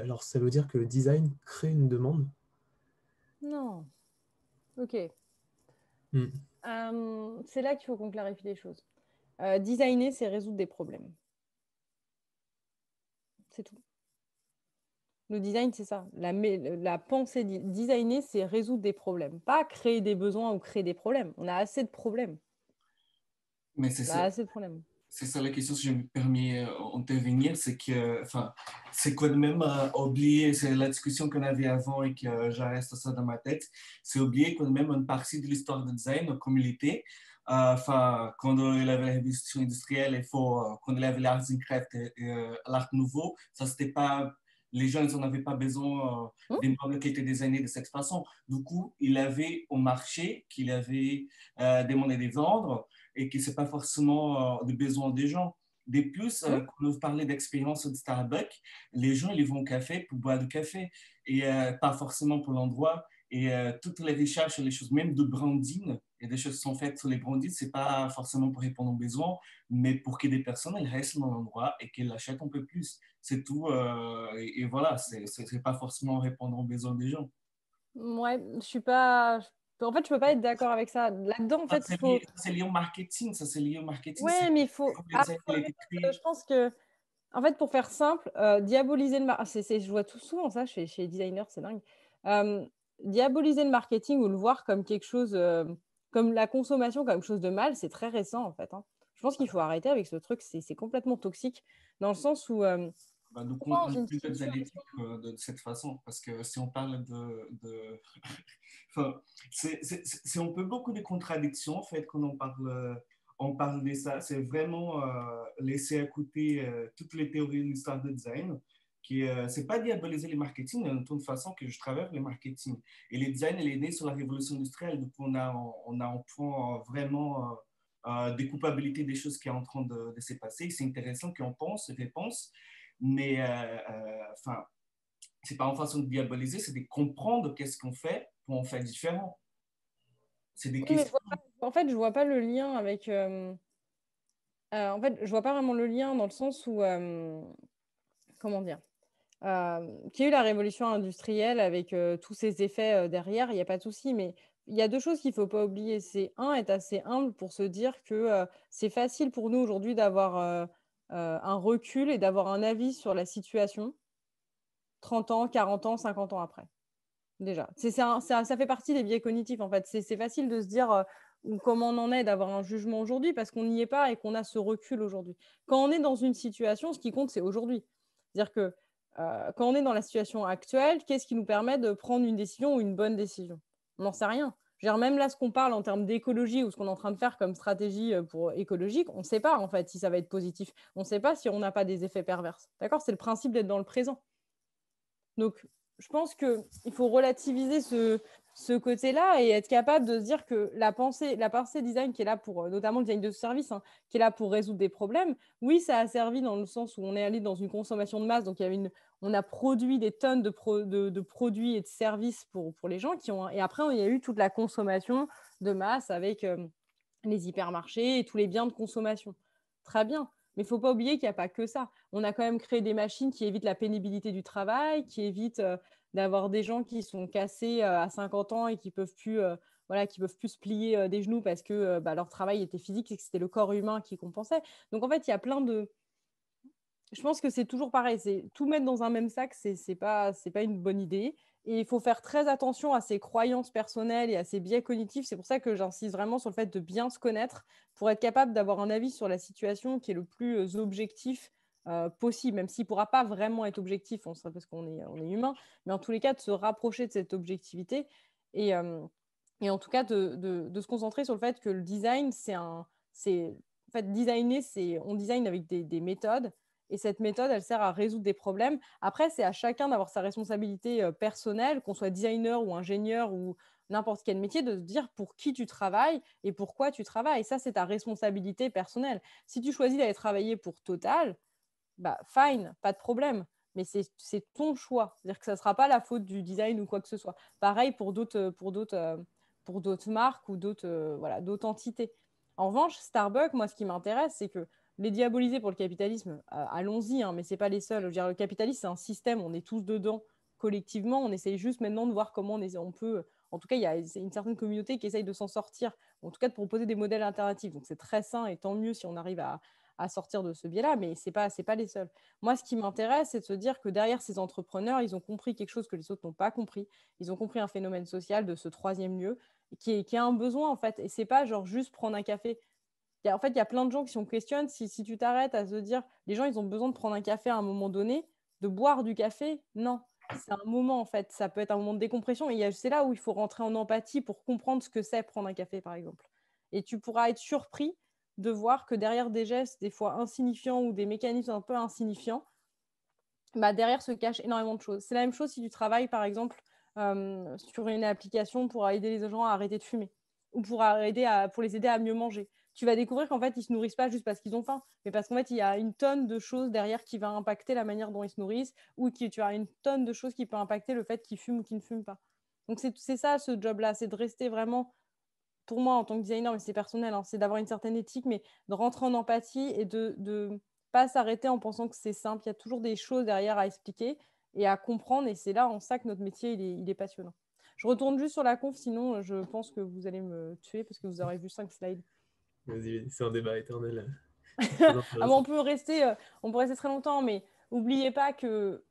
Speaker 2: alors ça veut dire que le design crée une demande
Speaker 1: non. Ok. Hmm. Euh, c'est là qu'il faut qu'on clarifie les choses. Euh, designer, c'est résoudre des problèmes. C'est tout. Le design, c'est ça. La, pensée designer, c'est résoudre des problèmes. Pas créer des besoins ou créer des problèmes. On a assez de problèmes.
Speaker 3: Mais c'est ça. On a assez de problèmes c'est ça la question, si je me permets d'intervenir, euh, c'est que, enfin, c'est quand même euh, oublier, c'est la discussion qu'on avait avant et que j'arrête ça dans ma tête, c'est oublier quand même une partie de l'histoire du de design, il était, euh, Enfin, quand il avait la révolution industrielle, il faut, quand il avait l'art Incrète et, l'art nouveau, ça c'était pas les gens, ils n'en avaient pas besoin mmh. des meubles qui étaient designés de cette façon. Du coup, il avait au marché qu'il avait demandé de vendre et que ce n'est pas forcément euh, des besoins des gens. De plus, euh, quand on parlait d'expérience de Starbucks, les gens ils vont au café pour boire du café et euh, pas forcément pour l'endroit. Et toutes les recherches, les choses, même de branding, et des choses sont faites sur les brandings, c'est pas forcément pour répondre aux besoins, mais pour que des personnes elles restent dans l'endroit et qu'elles achètent un peu plus. C'est tout. et, voilà, voilà, c'est pas forcément répondre aux besoins des gens.
Speaker 1: Ouais, je suis pas, en fait, je peux pas être d'accord avec ça. Là-dedans, en fait, faut...
Speaker 3: c'est lié au marketing, ça, c'est lié au marketing. Oui, mais il faut. Euh,
Speaker 1: je pense que, en fait, pour faire simple, euh, diaboliser le marketing, je vois tout souvent ça chez, chez les designers, c'est dingue. Euh, diaboliser le marketing ou le voir comme quelque chose, comme la consommation, comme quelque chose de mal, c'est très récent, en fait. Hein. Je pense qu'il faut arrêter avec ce truc, c'est complètement toxique, dans le sens où
Speaker 3: bah, nous oh, euh, de, cette façon, parce que si on parle de... enfin, c'est, on peut beaucoup de contradictions, en fait, quand on parle, euh, on parle de ça. C'est vraiment euh, laisser à côté toutes les théories de l'histoire de design, qui c'est pas diaboliser les marketing, mais de toute façon que je traverse les marketing. Et le design, il est né sur la révolution industrielle, donc on a, on a un point vraiment... des coupabilités des choses qui sont en train de, se passer. C'est intéressant qu'on pense, réponse, mais euh, euh, enfin, c'est pas en façon de diaboliser, c'est de comprendre qu'est-ce qu'on fait pour en faire différent. C'est des
Speaker 1: en fait, je vois pas le lien avec. Euh, en fait, je vois pas vraiment le lien dans le sens où, comment dire, qu'il y a eu la révolution industrielle avec tous ces effets derrière, il n'y a pas de souci, mais il y a deux choses qu'il ne faut pas oublier. C'est un, être assez humble pour se dire que c'est facile pour nous aujourd'hui d'avoir euh, un recul et d'avoir un avis sur la situation 30 ans, 40 ans, 50 ans après. Déjà, c'est, ça, ça, fait partie des biais cognitifs en fait. C'est, facile de se dire euh, comment on en est d'avoir un jugement aujourd'hui parce qu'on n'y est pas et qu'on a ce recul aujourd'hui. Quand on est dans une situation, ce qui compte, c'est aujourd'hui. cest dire que euh, quand on est dans la situation actuelle, qu'est-ce qui nous permet de prendre une décision ou une bonne décision On n'en sait rien même là, ce qu'on parle en termes d'écologie ou ce qu'on est en train de faire comme stratégie euh, pour écologique, on ne sait pas en fait si ça va être positif. On ne sait pas si on n'a pas des effets pervers. D'accord C'est le principe d'être dans le présent. Donc, je pense qu'il faut relativiser ce, ce côté-là et être capable de se dire que la pensée, la pensée design qui est là pour, euh, notamment le design de service, hein, qui est là pour résoudre des problèmes, oui, ça a servi dans le sens où on est allé dans une consommation de masse, donc on a produit des tonnes de, produits et de services pour, les gens qui ont, et après, il y a eu toute la consommation de masse avec euh, les hypermarchés et tous les biens de consommation. Très bien. Mais il ne faut pas oublier qu'il n'y a pas que ça. On a quand même créé des machines qui évitent la pénibilité du travail, qui évitent euh, d'avoir des gens qui sont cassés euh, à 50 ans et qui peuvent plus euh, voilà, qui peuvent plus se plier euh, des genoux parce que bah, leur travail était physique et que c'était le corps humain qui compensait. Donc en fait, il y a plein de. Je pense que c'est toujours pareil. C'est tout mettre dans un même sac, c'est n'est pas pas une bonne idée. Et il faut faire très attention à ses croyances personnelles et à ses biais cognitifs. C'est pour ça que j'insiste vraiment sur le fait de bien se connaître pour être capable d'avoir un avis sur la situation qui est le plus objectif euh, possible, même s'il ne pourra pas vraiment être objectif, on parce qu'on est, humain, mais en tous les cas, de se rapprocher de cette objectivité et, euh, et en tout cas de, se concentrer sur le fait que le design, c'est un. en fait, designer, c'est, on design avec des, méthodes et cette méthode, elle sert à résoudre des problèmes. Après, c'est à chacun d'avoir sa responsabilité euh, personnelle, qu'on soit designer ou ingénieur ou n'importe quel métier, de se dire pour qui tu travailles et pourquoi tu travailles. Ça, c'est ta responsabilité personnelle. Si tu choisis d'aller travailler pour Total, bah, fine, pas de problème. Mais c'est ton choix. C'est-à-dire que ça ne sera pas la faute du design ou quoi que ce soit. Pareil pour d'autres euh, euh, marques ou d'autres euh, voilà, entités. En revanche, Starbucks, moi, ce qui m'intéresse, c'est que les diaboliser pour le capitalisme, allons-y, hein, mais ce n'est pas les seuls. Je veux dire, le capitalisme, c'est un système, on est tous dedans collectivement. On essaye juste maintenant de voir comment on, on peut. En tout cas, il y a une certaine communauté qui essaye de s'en sortir, en tout cas de proposer des modèles alternatifs. Donc c'est très sain et tant mieux si on arrive à, à sortir de ce biais-là, mais ce n'est pas, pas les seuls. Moi, ce qui m'intéresse, c'est de se dire que derrière ces entrepreneurs, ils ont compris quelque chose que les autres n'ont pas compris. Ils ont compris un phénomène social de ce troisième lieu qui, a un besoin, en fait. Et c'est pas genre juste prendre un café. en fait, il y a plein de gens qui se questionnent. si, si tu t'arrêtes à se dire, les gens, ils ont besoin de prendre un café à un moment donné, de boire du café, non. C'est un moment, en fait. Ça peut être un moment de décompression. Et c'est là où il faut rentrer en empathie pour comprendre ce que c'est prendre un café, par exemple. Et tu pourras être surpris de voir que derrière des gestes, des fois insignifiants ou des mécanismes un peu insignifiants, bah, derrière se cache énormément de choses. C'est la même chose si tu travailles, par exemple, euh, sur une application pour aider les gens à arrêter de fumer ou pour, aider pour les aider à mieux manger. Tu vas découvrir qu'en fait, ils se nourrissent pas juste parce qu'ils ont faim, mais parce qu'en fait, il y a une tonne de choses derrière qui va impacter la manière dont ils se nourrissent ou qui, tu as une tonne de choses qui peut impacter le fait qu'ils fument ou qu'ils ne fument pas. Donc, c'est ça ce job-là, c'est de rester vraiment pour moi en tant que designer, mais c'est personnel, hein, c'est d'avoir une certaine éthique, mais de rentrer en empathie et de ne pas s'arrêter en pensant que c'est simple. Il y a toujours des choses derrière à expliquer et à comprendre, et c'est là en ça que notre métier il est, passionnant. Je retourne juste sur la conf, sinon euh, je pense que vous allez me tuer parce que vous aurez vu cinq slides.
Speaker 2: Vas-y, c'est un débat éternel. ah, bon, on
Speaker 1: peut rester, euh, on peut rester très longtemps, mais n'oubliez pas que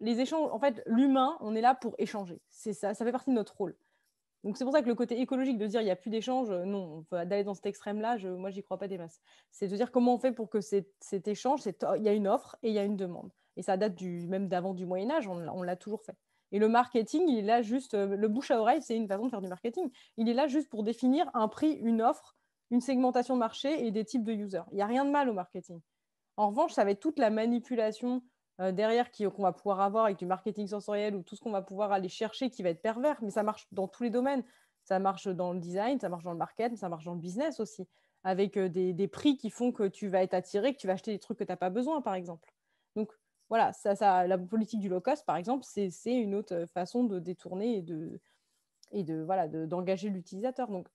Speaker 1: les échanges, en fait, l'humain, on est là pour échanger. C'est ça, ça fait partie de notre rôle. Donc c'est pour ça que le côté écologique de dire il n'y a plus d'échange, euh, non, d'aller dans cet extrême-là, je, moi j'y crois pas des masses. C'est de dire comment on fait pour que cet, échange, oh, il y a une offre et il y a une demande. Et ça date du, même d'avant du Moyen Âge, on, l'a toujours fait. Et le marketing, il est là juste, euh, le bouche à oreille, c'est une façon de faire du marketing. Il est là juste pour définir un prix, une offre, une segmentation de marché et des types de users. Il n'y a rien de mal au marketing. En revanche, ça va être toute la manipulation euh, derrière euh, qu'on va pouvoir avoir avec du marketing sensoriel ou tout ce qu'on va pouvoir aller chercher qui va être pervers. Mais ça marche dans tous les domaines. Ça marche dans le design, ça marche dans le marketing, ça marche dans le business aussi, avec euh, des, prix qui font que tu vas être attiré, que tu vas acheter des trucs que tu n'as pas besoin, par exemple. Donc voilà, ça, la politique du low cost, par exemple, c'est une autre façon de détourner et de, et de voilà d'engager l'utilisateur. Donc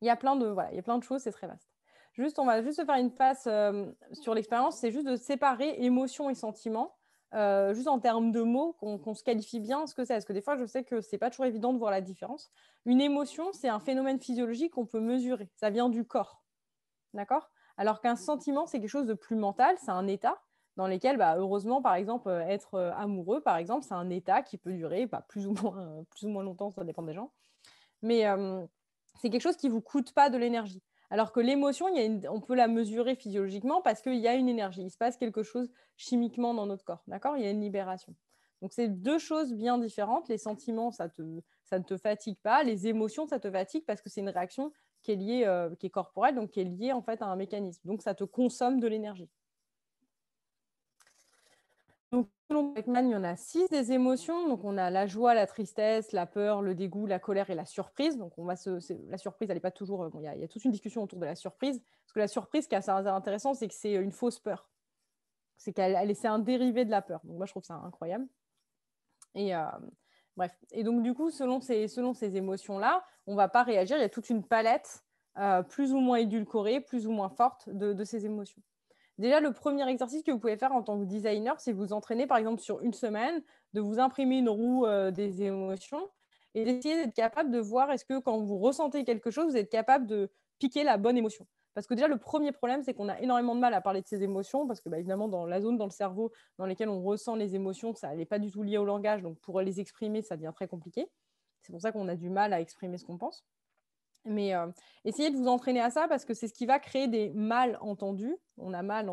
Speaker 1: il y a plein de voilà, il y a plein de choses, c'est très vaste. Juste, on va juste faire une passe euh, sur l'expérience, c'est juste de séparer émotion et sentiment. Euh, juste en termes de mots, qu'on se qualifie bien ce que c'est. Parce que des fois, je sais que c'est pas toujours évident de voir la différence. Une émotion, c'est un phénomène physiologique qu'on peut mesurer. Ça vient du corps. D'accord Alors qu'un sentiment, c'est quelque chose de plus mental, c'est un état dans lequel, bah, heureusement, par exemple, être euh, amoureux, par exemple, c'est un état qui peut durer pas bah, plus, ou moins, plus ou moins longtemps, ça dépend des gens. Mais c'est quelque chose qui ne vous coûte pas de l'énergie. Alors que l'émotion, on peut la mesurer physiologiquement parce qu'il y a une énergie, il se passe quelque chose chimiquement dans notre corps, d'accord Il y a une libération. Donc c'est deux choses bien différentes. Les sentiments, ça, ne te fatigue pas. Les émotions, ça te fatigue parce que c'est une réaction qui est liée, euh, qui est corporelle, donc qui est liée en fait à un mécanisme. Donc ça te consomme de l'énergie. selon Beckman, il y en a six des émotions. Donc, on a la joie, la tristesse, la peur, le dégoût, la colère et la surprise. Donc, on va la surprise, elle n'est pas toujours. Euh, il y, a toute une discussion autour de la surprise. Parce que la surprise, ce qui est assez intéressant, c'est que c'est euh, une fausse peur. C'est qu'elle c'est un dérivé de la peur. Donc, moi, je trouve ça incroyable. Et. Euh, bref. Et donc, du coup, selon ces, selon ces émotions-là, on ne va pas réagir. Il y a toute une palette plus ou moins édulcorée, plus ou moins forte de ces émotions. Déjà, le premier exercice que vous pouvez faire en tant que designer, c'est vous entraîner, par exemple, sur une semaine, de vous imprimer une roue euh, des émotions et d'essayer d'être capable de voir est-ce que quand vous ressentez quelque chose, vous êtes capable de piquer la bonne émotion. Parce que déjà, le premier problème, c'est qu'on a énormément de mal à parler de ces émotions, parce que bah, évidemment, dans la zone dans le cerveau dans laquelle on ressent les émotions, ça n'est pas du tout lié au langage, donc pour les exprimer, ça devient très compliqué. C'est pour ça qu'on a du mal à exprimer ce qu'on pense. Mais euh, essayez de vous entraîner à ça parce que c'est ce qui va créer des malentendus. On a mal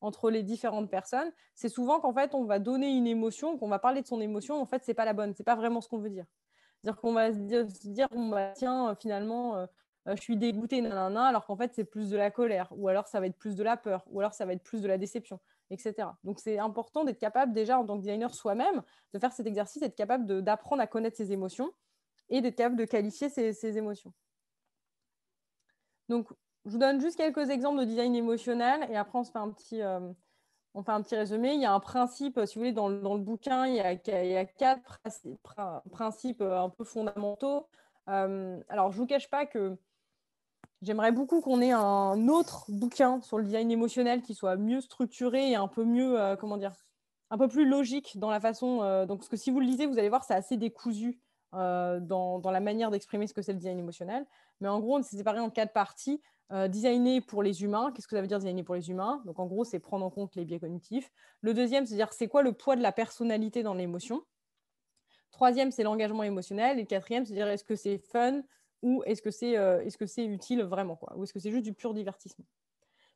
Speaker 1: entre les différentes personnes. C'est souvent qu'en fait, on va donner une émotion, qu'on va parler de son émotion. En fait, ce n'est pas la bonne. n'est pas vraiment ce qu'on veut dire. C'est-à-dire qu'on va se dire, bah, tiens, euh, finalement, euh, je suis dégoûté, nanana, alors qu'en fait, c'est plus de la colère, ou alors ça va être plus de la peur, ou alors ça va être plus de la déception, etc. Donc, c'est important d'être capable, déjà, en tant que designer soi-même, de faire cet exercice, d'être capable d'apprendre à connaître ses émotions et d'être capable de qualifier ses émotions. Donc, je vous donne juste quelques exemples de design émotionnel et après, on fait un petit, euh, un petit résumé. Il y a un principe, si vous voulez, dans, le bouquin, il y a, quatre principes euh, un peu fondamentaux. Euh, alors, je ne vous cache pas que j'aimerais beaucoup qu'on ait un autre bouquin sur le design émotionnel qui soit mieux structuré et un peu mieux, comment dire, un peu plus logique dans la façon. donc, parce que si vous le lisez, vous allez voir, c'est assez décousu. dans, la manière d'exprimer ce que c'est le design émotionnel. Mais en gros, on s'est séparé en quatre parties. Euh, designer pour les humains, qu'est-ce que ça veut dire designer pour les humains Donc en gros, c'est prendre en compte les biais cognitifs. Le deuxième, c'est dire c'est quoi le poids de la personnalité dans l'émotion. Troisième, c'est l'engagement émotionnel. Et le quatrième, c'est dire est-ce que c'est fun ou est-ce que c'est euh, est -ce utile vraiment quoi Ou est-ce que c'est juste du pur divertissement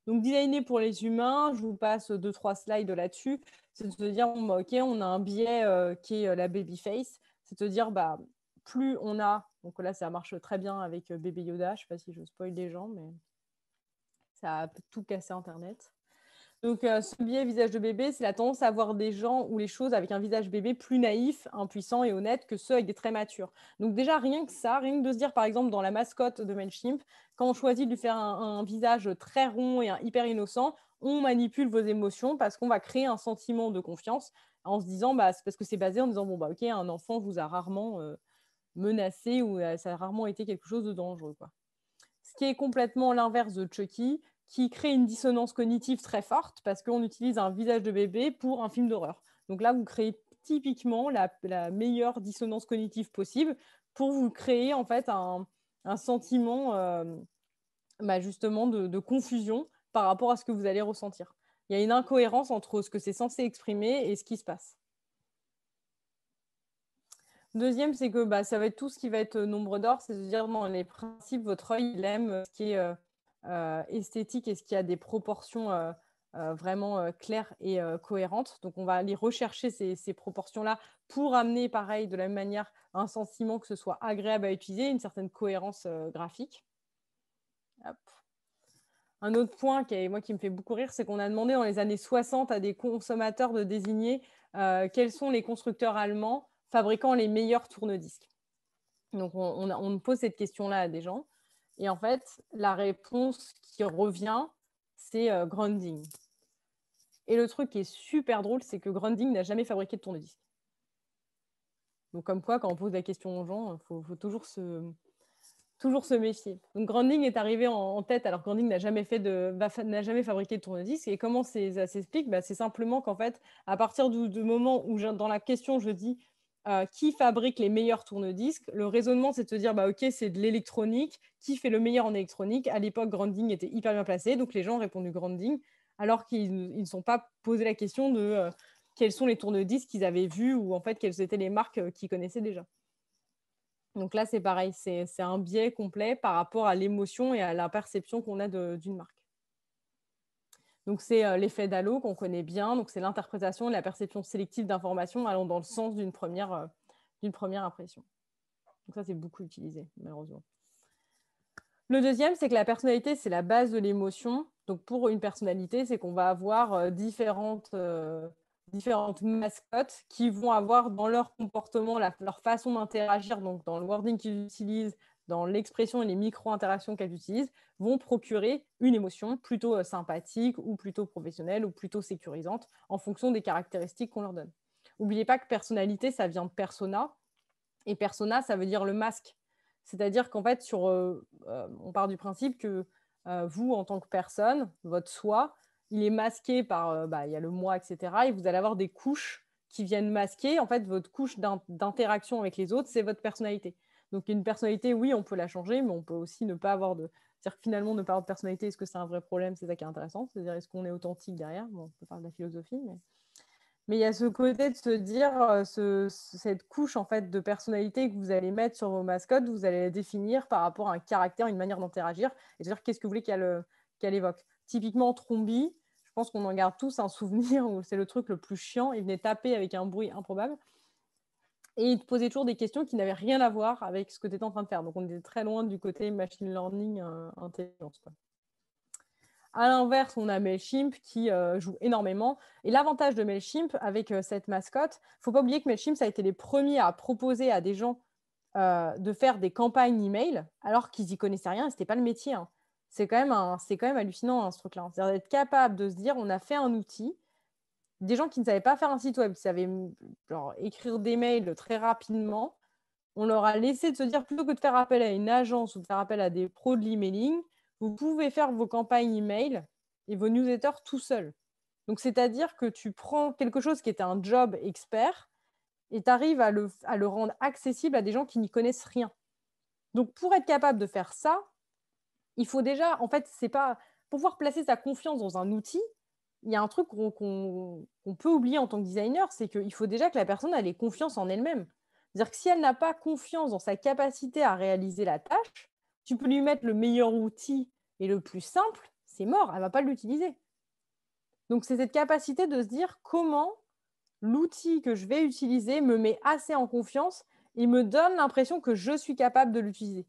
Speaker 1: donc, designer pour les humains, je vous passe deux, trois slides là-dessus. C'est de se dire, bah, OK, on a un biais euh, qui est la baby face. C'est de dire, bah, plus on a donc là, ça marche très bien avec euh, Bébé Yoda. Je ne sais pas si je spoil les gens, mais ça a tout cassé Internet. Donc, euh, ce biais visage de bébé, c'est la tendance à voir des gens ou les choses avec un visage bébé plus naïf, impuissant et honnête que ceux avec des traits matures. Donc, déjà, rien que ça, rien que de se dire, par exemple, dans la mascotte de MailChimp, quand on choisit de lui faire un, visage très rond et un, hyper innocent, on manipule vos émotions parce qu'on va créer un sentiment de confiance en se disant, bah, parce que c'est basé en disant, bon, bah, ok, un enfant vous a rarement. Euh, menacé ou euh, ça a rarement été quelque chose de dangereux. Ce qui est complètement l'inverse de Chucky, qui crée une dissonance cognitive très forte parce qu'on utilise un visage de bébé pour un film d'horreur. Donc là, vous créez typiquement la, meilleure dissonance cognitive possible pour vous créer en fait un, sentiment euh, bah, justement de, confusion par rapport à ce que vous allez ressentir. Il y a une incohérence entre ce que c'est censé exprimer et ce qui se passe. Deuxième, c'est que bah, ça va être tout ce qui va être euh, nombre d'or, c'est de dire dans les principes, votre œil, l'aime aime euh, ce qui est euh, esthétique et ce qui a des proportions vraiment claires et cohérentes. Donc, on va aller rechercher ces, proportions-là pour amener, pareil, de la même manière, un sentiment que ce soit agréable à utiliser, une certaine cohérence graphique. Un autre point qui, moi, qui me fait beaucoup rire, c'est qu'on a demandé dans les années 60 à des consommateurs de désigner quels sont les constructeurs allemands fabriquant les meilleurs tourne-disques. Donc, on, pose cette question-là à des gens. Et en fait, la réponse qui revient, c'est euh, Grounding. Et le truc qui est super drôle, c'est que Grounding n'a jamais fabriqué de tourne-disque. Donc, comme quoi, quand on pose la question aux gens, il faut, toujours, se, toujours se méfier. Donc, Grounding est arrivé en, tête, alors Grounding n'a jamais, fait de, n'a jamais fabriqué de tourne-disque. Et comment ça s'explique bah, C'est simplement qu'en fait, à partir du, moment où, dans la question, je dis euh, qui fabrique les meilleurs tourne-disques. Le raisonnement, c'est de se dire, bah, OK, c'est de l'électronique, qui fait le meilleur en électronique À l'époque, Granding était hyper bien placé, donc les gens ont répondu Granding, alors qu'ils ne sont pas posé la question de euh, quels sont les tourne-disques qu'ils avaient vus ou en fait quelles étaient les marques euh, qu'ils connaissaient déjà. Donc là, c'est pareil, c'est un biais complet par rapport à l'émotion et à la perception qu'on a d'une marque c'est euh, l'effet d'halo qu'on connaît bien. Donc, c'est l'interprétation et la perception sélective d'informations allant dans le sens d'une première, euh, impression. ça, c'est beaucoup utilisé, malheureusement. Le deuxième, c'est que la personnalité, c'est la base de l'émotion. Donc, pour une personnalité, c'est qu'on va avoir euh, différentes, mascottes qui vont avoir dans leur comportement, leur façon d'interagir, donc dans le wording qu'ils utilisent, dans l'expression et les micro-interactions qu'elles utilisent, vont procurer une émotion plutôt euh, sympathique ou plutôt professionnelle ou plutôt sécurisante en fonction des caractéristiques qu'on leur donne. N'oubliez pas que personnalité, ça vient de persona, et persona, ça veut dire le masque. C'est-à-dire qu'en fait, sur, euh, euh, on part du principe que vous, en tant que personne, votre soi, il est masqué par, bah, il y a le moi, etc. Et vous allez avoir des couches qui viennent masquer. En fait, votre couche d'interaction avec les autres, c'est votre personnalité. Donc une personnalité, oui, on peut la changer, mais on peut aussi ne pas avoir de... C'est-à-dire finalement, ne pas avoir de personnalité, est-ce que c'est un vrai problème C'est ça qui est intéressant. C'est-à-dire, est-ce qu'on est authentique derrière bon, On peut parler de la philosophie, mais... il y a ce côté de se dire, euh, cette couche fait de personnalité que vous allez mettre sur vos mascottes, vous allez la définir par rapport à un caractère, une manière d'interagir, et de dire qu'est-ce que vous voulez qu'elle euh, évoque. Typiquement, Trombi, je pense qu'on en garde tous un souvenir où c'est le truc le plus chiant. Il venait taper avec un bruit improbable. Et il te posait toujours des questions qui n'avaient rien à voir avec ce que tu étais en train de faire. Donc, on était très loin du côté machine learning, euh, intelligence. À l'inverse, on a Mailchimp qui euh, joue énormément. Et l'avantage de Mailchimp avec euh, cette mascotte, il faut pas oublier que Mailchimp, ça a été les premiers à proposer à des gens de faire des campagnes email alors qu'ils n'y connaissaient rien, ce n'était pas le métier. Hein. C'est quand, même hallucinant hein, ce truc-là. Hein. C'est-à-dire d'être capable de se dire on a fait un outil des gens qui ne savaient pas faire un site web, qui savaient écrire des mails très rapidement, on leur a laissé de se dire plutôt que de faire appel à une agence ou de faire appel à des pros de l'emailing, vous pouvez faire vos campagnes email et vos newsletters tout seul. Donc, c'est-à-dire que tu prends quelque chose qui était un job expert et tu arrives à le, à le rendre accessible à des gens qui n'y connaissent rien. Donc, pour être capable de faire ça, il faut déjà, en fait, c'est pas pour pouvoir placer sa confiance dans un outil, il y a un truc qu'on peut oublier en tant que designer, c'est qu'il faut déjà que la personne ait confiance en elle-même. C'est-à-dire que si elle n'a pas confiance dans sa capacité à réaliser la tâche, tu peux lui mettre le meilleur outil et le plus simple, c'est mort, elle ne va pas l'utiliser. Donc c'est cette capacité de se dire comment l'outil que je vais utiliser me met assez en confiance et me donne l'impression que je suis capable de l'utiliser.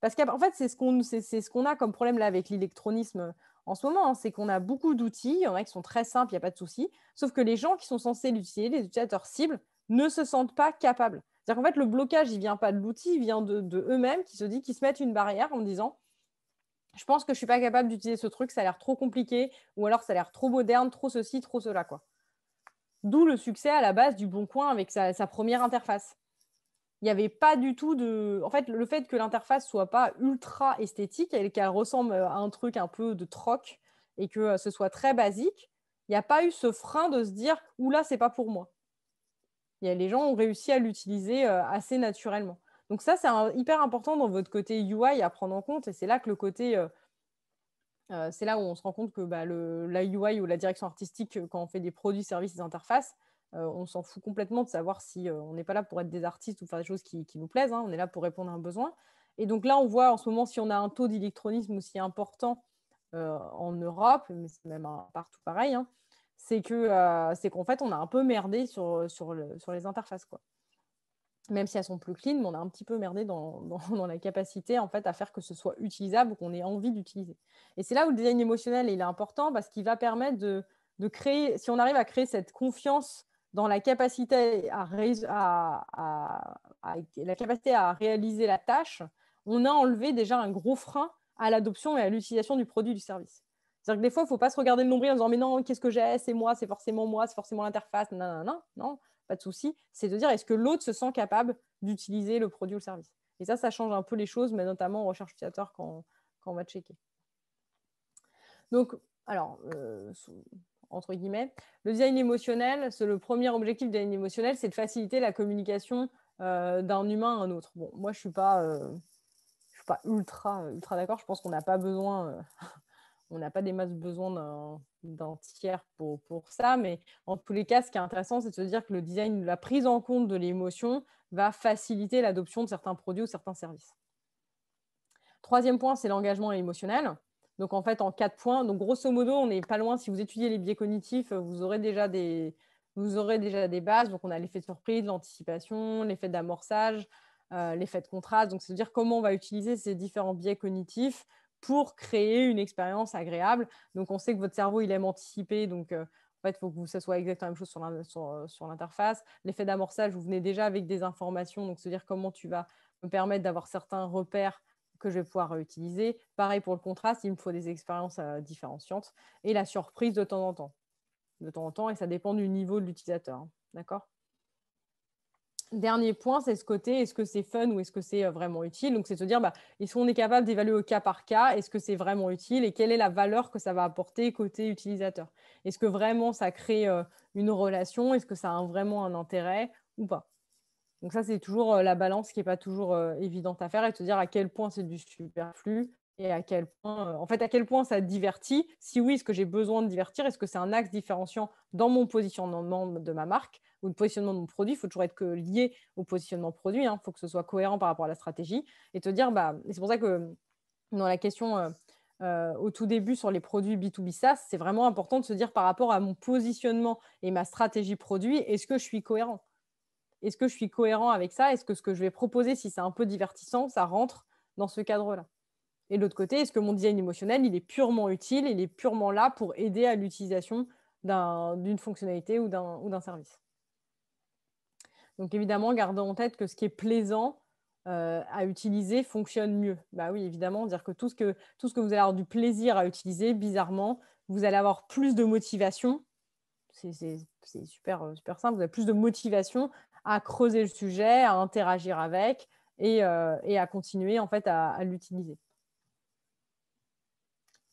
Speaker 1: Parce qu'en fait, c'est ce qu'on a comme problème là avec l'électronisme en ce moment, hein, c'est qu'on a beaucoup d'outils, il y en a qui sont très simples, il n'y a pas de souci, sauf que les gens qui sont censés l'utiliser, les utilisateurs cibles, ne se sentent pas capables. C'est-à-dire qu'en fait, le blocage, il vient pas de l'outil, il vient de, eux-mêmes qui se disent, qu'ils se mettent une barrière en disant, je pense que je ne suis pas capable d'utiliser ce truc, ça a l'air trop compliqué, ou alors ça a l'air trop moderne, trop ceci, trop cela, quoi. D'où le succès à la base du Bon Coin avec sa première interface il n'y avait pas du tout de. En fait, le fait que l'interface soit pas ultra esthétique et qu'elle ressemble à un truc un peu de troc et que euh, ce soit très basique, il n'y a pas eu ce frein de se dire oula, c'est pas pour moi. Y a, les gens ont réussi à l'utiliser euh, assez naturellement. Donc, ça, c'est hyper important dans votre côté UI à prendre en compte. Et c'est là que le côté. Euh, c'est là où on se rend compte que bah, la UI ou la direction artistique, quand on fait des produits, services, interfaces, euh, on s'en fout complètement de savoir si euh, on n'est pas là pour être des artistes ou faire des choses qui, nous plaisent. Hein. on est là pour répondre à un besoin. Et donc là, on voit en ce moment si on a un taux d'électronisme aussi important euh, en Europe, mais c'est même partout pareil, hein, c'est que c'est qu'en fait, on a un peu merdé sur, les interfaces. Quoi. Même si elles sont plus clean, mais on a un petit peu merdé dans, la capacité en fait, à faire que ce soit utilisable ou qu'on ait envie d'utiliser. Et c'est là où le design émotionnel il est important parce qu'il va permettre de, de créer, si on arrive à créer cette confiance dans la capacité à, la capacité à réaliser la tâche, on a enlevé déjà un gros frein à l'adoption et à l'utilisation du produit du service. C'est-à-dire que des fois, il ne faut pas se regarder le nombril en disant Mais non, qu'est-ce que j'ai C'est moi, c'est forcément moi, c'est forcément l'interface. Non, non, non, non, pas de souci. C'est de dire Est-ce que l'autre se sent capable d'utiliser le produit ou le service Et ça, ça change un peu les choses, mais notamment en recherche utilisateur quand, quand on va checker. Donc, alors, euh, guillemets. Le design émotionnel, c'est le premier objectif du design émotionnel, c'est de faciliter la communication euh, d'un humain à un autre. Bon, moi, je suis pas, euh, suis pas ultra, ultra d'accord. Je pense qu'on n'a pas besoin, euh, on n'a pas des masses besoin d'un tiers pour, pour ça. Mais en tous les cas, ce qui est intéressant, c'est de se dire que le design, la prise en compte de l'émotion, va faciliter l'adoption de certains produits ou certains services. Troisième point, c'est l'engagement émotionnel. Donc en fait, en quatre points, donc grosso modo, on n'est pas loin. Si vous étudiez les biais cognitifs, euh, vous aurez déjà des, bases. Donc on a l'effet de surprise, l'anticipation, l'effet d'amorçage, euh, l'effet de contraste. Donc c'est-à-dire comment on va utiliser ces différents biais cognitifs pour créer une expérience agréable. Donc on sait que votre cerveau, il aime anticiper. Donc euh, en fait, il faut que ça soit exactement la même chose sur l'interface. l'effet d'amorçage, vous venez déjà avec des informations. Donc cest dire comment tu vas me permettre d'avoir certains repères que je vais pouvoir réutiliser. Pareil pour le contraste, il me faut des expériences euh, différenciantes et la surprise de temps en temps. De temps en temps, et ça dépend du niveau de l'utilisateur. Hein. D'accord Dernier point, c'est ce côté, est-ce que c'est fun ou est-ce que c'est euh, vraiment utile Donc, c'est se dire, bah, est-ce qu'on est capable d'évaluer au cas par cas, est-ce que c'est vraiment utile et quelle est la valeur que ça va apporter côté utilisateur Est-ce que vraiment ça crée euh, une relation Est-ce que ça a vraiment un intérêt ou pas donc ça, c'est toujours la balance qui n'est pas toujours évidente à faire et te dire à quel point c'est du superflu et à quel point, en fait, à quel point ça divertit. Si oui, est-ce que j'ai besoin de divertir Est-ce que c'est un axe différenciant dans mon positionnement de ma marque ou le positionnement de mon produit Il faut toujours être que lié au positionnement produit. Il hein. faut que ce soit cohérent par rapport à la stratégie et te dire, bah, c'est pour ça que dans la question au tout début sur les produits B2B SaaS, c'est vraiment important de se dire par rapport à mon positionnement et ma stratégie produit, est-ce que je suis cohérent est-ce que je suis cohérent avec ça Est-ce que ce que je vais proposer, si c'est un peu divertissant, ça rentre dans ce cadre-là Et de l'autre côté, est-ce que mon design émotionnel, il est purement utile, il est purement là pour aider à l'utilisation d'une fonctionnalité ou d'un service Donc évidemment, gardons en tête que ce qui est plaisant euh, à utiliser fonctionne mieux. Bah oui, évidemment, dire que tout, ce que tout ce que vous allez avoir du plaisir à utiliser, bizarrement, vous allez avoir plus de motivation c'est super, euh, super simple. Vous avez plus de motivation à creuser le sujet, à interagir avec et, euh, à continuer en fait à, l'utiliser.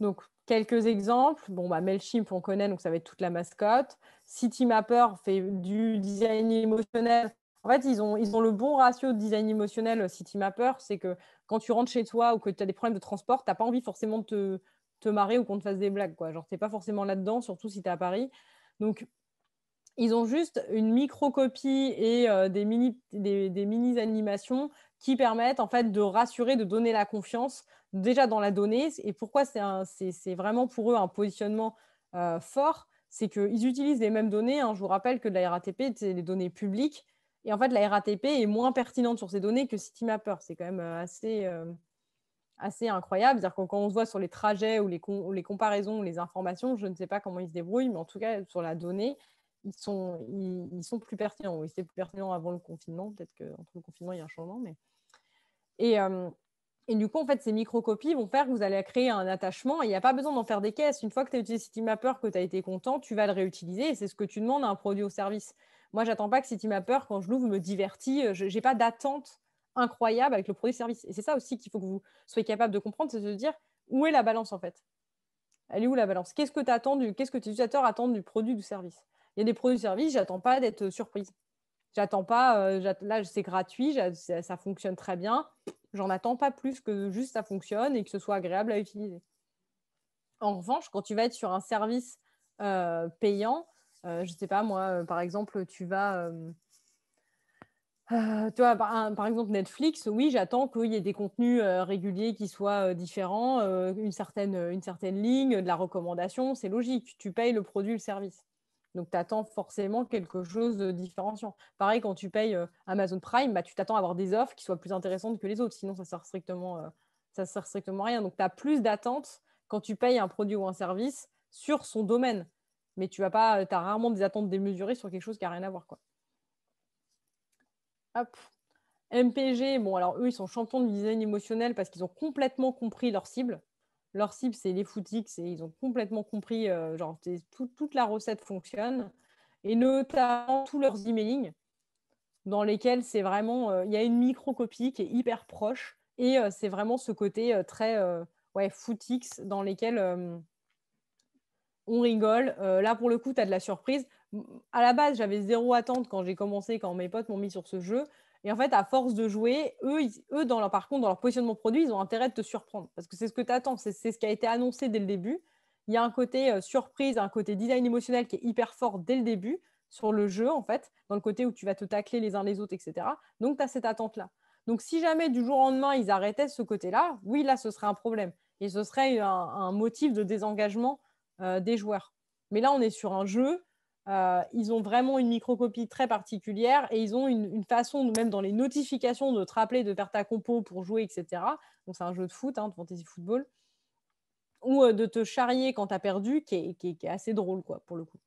Speaker 1: Donc quelques exemples. Bon, bah, Mailchimp, on connaît, donc ça va être toute la mascotte. CityMapper fait du design émotionnel. En fait, ils ont, ils ont le bon ratio de design émotionnel euh, CityMapper. C'est que quand tu rentres chez toi ou que tu as des problèmes de transport, tu n'as pas envie forcément de te, te marrer ou qu'on te fasse des blagues. Quoi. Genre, tu n'es pas forcément là-dedans, surtout si tu es à Paris. Donc, ils ont juste une micro-copie et euh, des, mini, des, animations qui permettent en fait de rassurer, de donner la confiance déjà dans la donnée. Et pourquoi c'est, vraiment pour eux un positionnement euh, fort C'est qu'ils utilisent les mêmes données. Hein. Je vous rappelle que de la RATP, c'est des données publiques. Et en fait, la RATP est moins pertinente sur ces données que CityMapper. C'est quand même euh, assez, assez incroyable. C'est-à-dire que quand on se voit sur les trajets ou les, les comparaisons ou les informations, je ne sais pas comment ils se débrouillent, mais en tout cas, sur la donnée, ils sont, plus pertinents. Ils étaient plus pertinents avant le confinement. Peut-être qu'entre le confinement, il y a un changement. Euh, et, du coup, en fait, ces microcopies vont faire que vous allez créer un attachement. Il n'y a pas besoin d'en faire des caisses. Une fois que tu as utilisé Citymapper, que tu as été content, tu vas le réutiliser. Et c'est ce que tu demandes à un produit ou service. Moi, je n'attends pas que Citymapper, quand je l'ouvre, me divertit. Je n'ai pas d'attente incroyable avec le produit ou service. Et c'est ça aussi qu'il faut que vous soyez capable de comprendre, c'est de se dire où est la balance en fait. Elle est où la balance Qu'est-ce que tu attends Qu'est-ce que tes utilisateurs attendent du produit du service il y a des produits services, j'attends pas d'être euh, surprise. J'attends pas, euh, là c'est gratuit, ça, fonctionne très bien. J'en attends pas plus que juste ça fonctionne et que ce soit agréable à utiliser. En revanche, quand tu vas être sur un service euh, payant, je ne sais pas moi, par exemple, tu vas par, exemple, Netflix, oui, j'attends qu'il y ait des contenus réguliers qui soient différents, une certaine, une, certaine, ligne, de la recommandation, c'est logique. Tu payes le produit, le service. Donc, tu attends forcément quelque chose de différenciant. Pareil, quand tu payes euh, Amazon Prime, bah, tu t'attends à avoir des offres qui soient plus intéressantes que les autres. Sinon, ça ne sert, strictement, euh, strictement à rien. Donc, tu as plus d'attentes quand tu payes un produit ou un service sur son domaine. Mais tu vas pas, euh, as rarement des attentes démesurées sur quelque chose qui n'a rien à voir. Quoi. Hop. MPG, bon, alors eux, ils sont champions de design émotionnel parce qu'ils ont complètement compris leur cible leur cible, c'est les footix et ils ont complètement compris, euh, genre, toute la recette fonctionne, et notamment tous leurs emailing, dans lesquels c'est vraiment, euh, il y a une micro-copie qui est hyper proche, et euh, c'est vraiment ce côté très ouais, footix dans lesquels on rigole. là, pour le coup, tu as de la surprise. À la base, j'avais zéro attente quand j'ai commencé, quand mes potes m'ont mis sur ce jeu. Et en fait, à force de jouer, eux, eux par contre, dans leur positionnement produit, ils ont intérêt de te surprendre. Parce que c'est ce que tu attends, c'est ce qui a été annoncé dès le début. Il y a un côté euh, surprise, un côté design émotionnel qui est hyper fort dès le début sur le jeu, en fait, dans le côté où tu vas te tacler les uns les autres, etc. Donc, tu as cette attente-là. Donc, si jamais du jour au lendemain, ils arrêtaient ce côté-là, oui, là, ce serait un problème. Et ce serait un, motif de désengagement euh, des joueurs. Mais là, on est sur un jeu euh, ils ont vraiment une microcopie très particulière et ils ont une, façon, même dans les notifications, de te rappeler de faire ta compo pour jouer, etc. Donc c'est un jeu de foot, hein, de fantasy football, ou euh, de te charrier quand tu as perdu, qui est, assez drôle, quoi, pour le coup.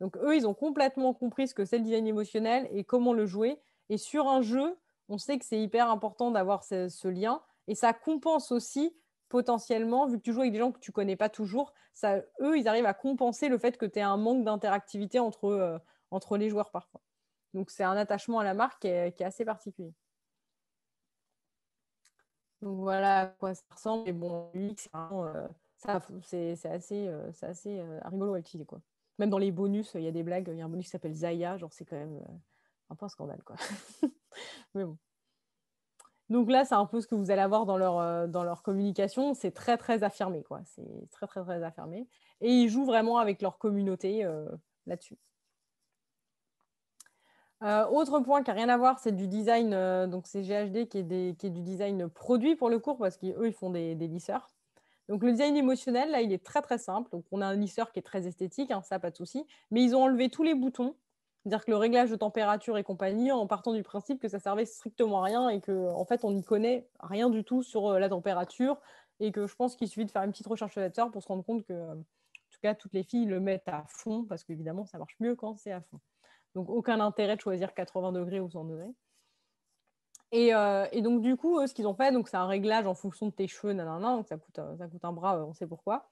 Speaker 1: Donc eux, ils ont complètement compris ce que c'est le design émotionnel et comment le jouer. Et sur un jeu, on sait que c'est hyper important d'avoir ce, lien et ça compense aussi potentiellement, vu que tu joues avec des gens que tu connais pas toujours, ça, eux, ils arrivent à compenser le fait que tu aies un manque d'interactivité entre, euh, entre les joueurs parfois. Donc, c'est un attachement à la marque qui est, assez particulier. Donc, voilà à quoi ça ressemble. Et bon, hein, euh, c'est assez, euh, assez rigolo à utiliser. Quoi. Même dans les bonus, il y a des blagues. Il y a un bonus qui s'appelle Zaya. Genre, c'est quand même un peu un scandale. Quoi. Mais bon. Donc là, c'est un peu ce que vous allez avoir dans leur, euh, dans leur communication. C'est très, très affirmé. quoi. C'est très, très, très affirmé. Et ils jouent vraiment avec leur communauté euh, là-dessus. Euh, autre point qui n'a rien à voir, c'est du design, donc c'est GHD qui est, du design produit pour le cours, parce qu'eux, ils font des, lisseurs. Donc le design émotionnel, là, il est très très simple. Donc on a un lisseur qui est très esthétique, hein, ça, pas de souci. Mais ils ont enlevé tous les boutons c'est-à-dire que le réglage de température et compagnie, en partant du principe que ça servait strictement à rien et que en fait on n'y connaît rien du tout sur euh, la température et que je pense qu'il suffit de faire une petite recherche là pour se rendre compte que, euh, en tout cas, toutes les filles le mettent à fond parce qu'évidemment ça marche mieux quand c'est à fond. Donc aucun intérêt de choisir 80 degrés ou 100 degrés. Euh, et, donc du coup, ce qu'ils ont fait, donc c'est un réglage en fonction de tes cheveux, nanana, donc ça coûte, ça coûte un bras, on sait pourquoi.